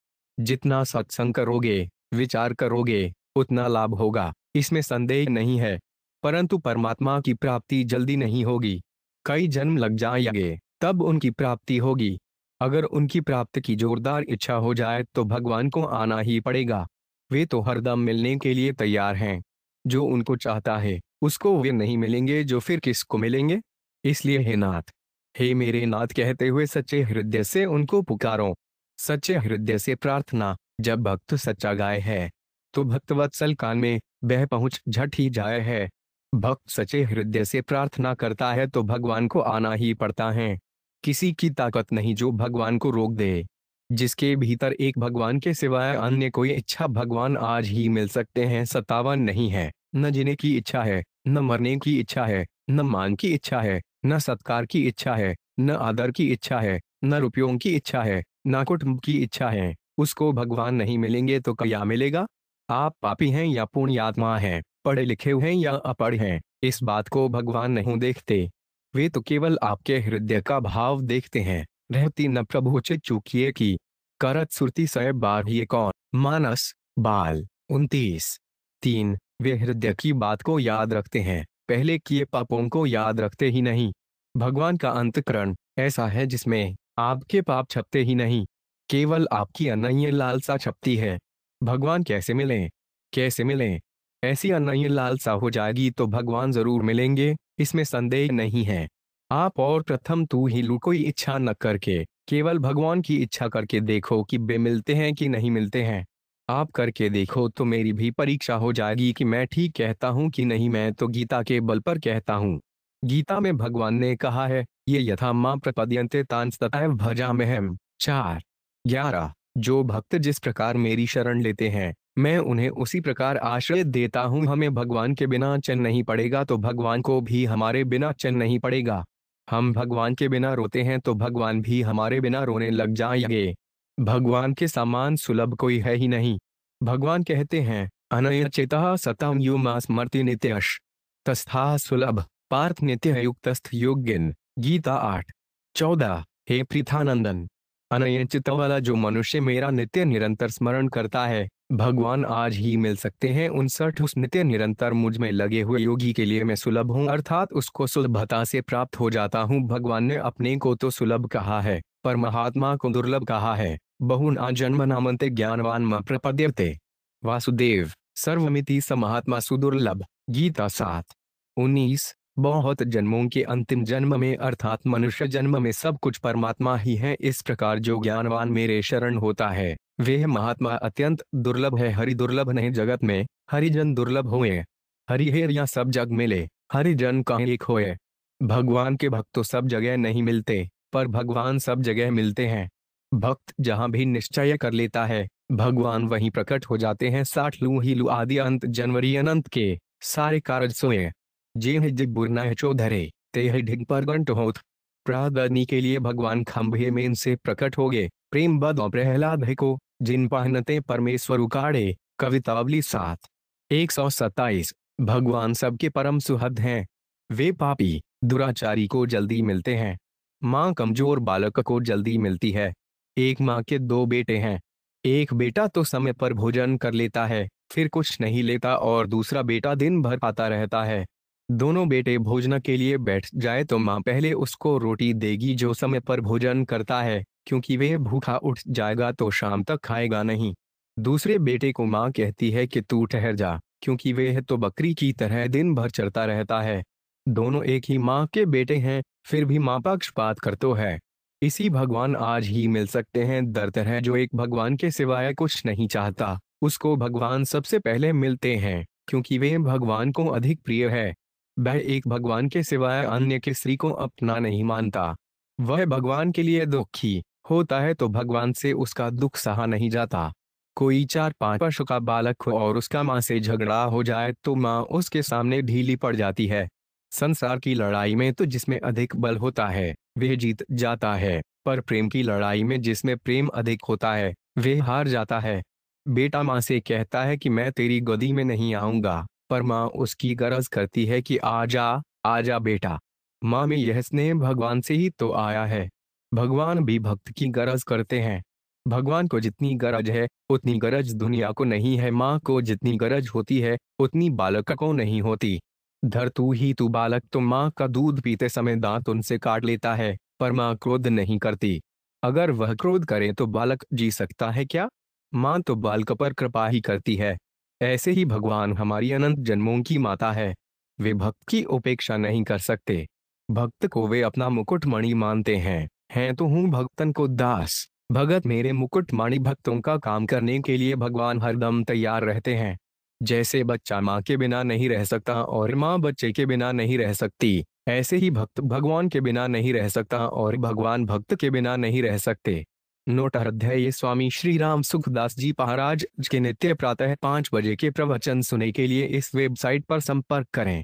जितना सत्संग करोगे विचार करोगे उतना लाभ होगा इसमें संदेह नहीं है परंतु परमात्मा की प्राप्ति जल्दी नहीं होगी कई जन्म लग जाएंगे तब उनकी प्राप्ति होगी अगर उनकी प्राप्ति की जोरदार इच्छा हो जाए तो भगवान को आना ही पड़ेगा वे तो हरदम मिलने के लिए तैयार हैं जो उनको चाहता है उसको वे नहीं मिलेंगे जो फिर किसको मिलेंगे इसलिए हे नाथ हे मेरे नाथ कहते हुए सच्चे हृदय से उनको पुकारो सच्चे हृदय से प्रार्थना जब भक्त सच्चा गाय है तो भक्तवत्सल कान में बह पहुंच झट ही जाए है भक्त सचे हृदय से प्रार्थना करता है तो भगवान को आना ही पड़ता है किसी की ताकत नहीं जो भगवान को रोक दे जिसके भीतर एक भगवान के सिवाय अन्य कोई इच्छा भगवान आज ही मिल सकते हैं सतावन नहीं है न जीने की इच्छा है न मरने की इच्छा है न मान की इच्छा है न सत्कार की इच्छा है न आदर की इच्छा है न रुपयों की इच्छा है न कुटुंब की इच्छा है उसको भगवान नहीं मिलेंगे तो क्या मिलेगा आप पापी हैं या पूर्ण आत्मा हैं पढ़े लिखे हुए या अपढ़ हैं इस बात को भगवान नहीं देखते वे तो केवल आपके हृदय का भाव देखते हैं रहती न प्रभु चित चूकिए की करत सुरती सय बार बाढ़ कौन मानस बाल उन्तीस तीन वे हृदय की बात को याद रखते हैं पहले किए पापों को याद रखते ही नहीं भगवान का अंतकरण ऐसा है जिसमें आपके पाप छपते ही नहीं केवल आपकी अनन्य लालसा छपती है भगवान कैसे मिलें कैसे मिलें ऐसी अन्य लालसा हो जाएगी तो भगवान जरूर मिलेंगे इसमें संदेह नहीं है आप और प्रथम तू ही लू कोई इच्छा न करके केवल भगवान की इच्छा करके देखो कि बे मिलते हैं कि नहीं मिलते हैं आप करके देखो तो मेरी भी परीक्षा हो जाएगी कि मैं ठीक कहता हूँ कि नहीं मैं तो गीता के बल पर कहता हूँ गीता में भगवान ने कहा है ये यथा माँ प्रपद्यंते भजाम भजा महम चार ग्यारह जो भक्त जिस प्रकार मेरी शरण लेते हैं मैं उन्हें उसी प्रकार आश्रय देता हूँ हमें भगवान के बिना चल नहीं पड़ेगा तो भगवान को भी हमारे बिना चल नहीं पड़ेगा हम भगवान के बिना रोते हैं तो भगवान भी हमारे बिना रोने लग जाएंगे भगवान के समान सुलभ कोई है ही नहीं भगवान कहते हैं अनय सतम युमा स्मृति नित्यश तस्था सुलभ पार्थ नित्य योग्यन गीता आठ चौदह हे प्रथानंदन अनयचित वाला जो मनुष्य मेरा नित्य निरंतर स्मरण करता है भगवान आज ही मिल सकते हैं उनसठ उस नित्य निरंतर मुझ में लगे हुए योगी के लिए मैं सुलभ हूँ अर्थात उसको सुलभता से प्राप्त हो जाता हूँ भगवान ने अपने को तो सुलभ कहा है पर महात्मा को दुर्लभ कहा है बहु न जन्म नामंते ज्ञानवान मे वासुदेव सर्वमिति स महात्मा सुदुर्लभ गीता सात उन्नीस बहुत जन्मों के अंतिम जन्म में अर्थात मनुष्य जन्म में सब कुछ परमात्मा ही है इस प्रकार जो ज्ञानवान मेरे शरण होता है वह महात्मा अत्यंत दुर्लभ है हरि दुर्लभ नहीं जगत में हरिजन दुर्लभ हो हरिहेर या सब जग मिले हरिजन का एक होए भगवान के भक्त तो सब जगह नहीं मिलते पर भगवान सब जगह मिलते हैं भक्त जहां भी निश्चय कर लेता है भगवान वहीं प्रकट हो जाते हैं साठ लू ही लू आदि अंत जनवरी अनंत के सारे कारज सोए जेह जिबुरना चौधरे तेह ढिंगपरगंट होत के लिए भगवान खम्भे में इनसे प्रकट हो गए प्रेम बद और प्रहलाद को जिन पहनते परमेश्वर उड़े कवितावली सात एक सौ सत्ताईस भगवान सबके परम सुहद हैं वे पापी दुराचारी को जल्दी मिलते हैं माँ कमजोर बालक को जल्दी मिलती है एक माँ के दो बेटे हैं एक बेटा तो समय पर भोजन कर लेता है फिर कुछ नहीं लेता और दूसरा बेटा दिन भर आता रहता है दोनों बेटे भोजन के लिए बैठ जाए तो माँ पहले उसको रोटी देगी जो समय पर भोजन करता है क्योंकि वे भूखा उठ जाएगा तो शाम तक खाएगा नहीं दूसरे बेटे को माँ कहती है कि तू ठहर जा क्योंकि वह तो बकरी की तरह दिन भर चढ़ता रहता है दोनों एक ही माँ के बेटे हैं फिर भी माँ पक्षपात करते है इसी भगवान आज ही मिल सकते हैं दर है जो एक भगवान के सिवाय कुछ नहीं चाहता उसको भगवान सबसे पहले मिलते हैं क्योंकि वे भगवान को अधिक प्रिय है वह एक भगवान के सिवाय अन्य किसी को अपना नहीं मानता वह भगवान के लिए दुखी होता है तो भगवान से उसका दुख सहा नहीं जाता कोई चार पांच पशु का बालक हो और उसका माँ से झगड़ा हो जाए तो माँ उसके सामने ढीली पड़ जाती है संसार की लड़ाई में तो जिसमें अधिक बल होता है वह जीत जाता है पर प्रेम की लड़ाई में जिसमें प्रेम अधिक होता है वह हार जाता है बेटा माँ से कहता है कि मैं तेरी गोदी में नहीं आऊंगा पर माँ उसकी गरज करती है कि आजा आजा बेटा माँ में यह स्नेह भगवान से ही तो आया है भगवान भी भक्त की गरज करते हैं भगवान को जितनी गरज है उतनी गरज दुनिया को नहीं है माँ को जितनी गरज होती है उतनी बालक को नहीं होती धर तू ही तू बालक तो माँ का दूध पीते समय दांत उनसे काट लेता है पर माँ क्रोध नहीं करती अगर वह क्रोध करे तो बालक जी सकता है क्या माँ तो बालक पर कृपा ही करती है ऐसे ही भगवान हमारी अनंत जन्मों की माता है वे भक्त की उपेक्षा नहीं कर सकते भक्त को वे अपना मणि मानते हैं हैं तो हूँ भक्तन को दास भगत मेरे मणि भक्तों का काम करने के लिए भगवान हरदम तैयार रहते हैं जैसे बच्चा माँ के बिना नहीं रह सकता और माँ बच्चे के बिना नहीं रह सकती ऐसे ही भक्त भगवान के बिना नहीं रह सकता और भगवान भक्त के बिना नहीं रह सकते अध्याय स्वामी श्री राम सुखदास जी महाराज के नित्य प्रातः पाँच बजे के प्रवचन सुने के लिए इस वेबसाइट पर संपर्क करें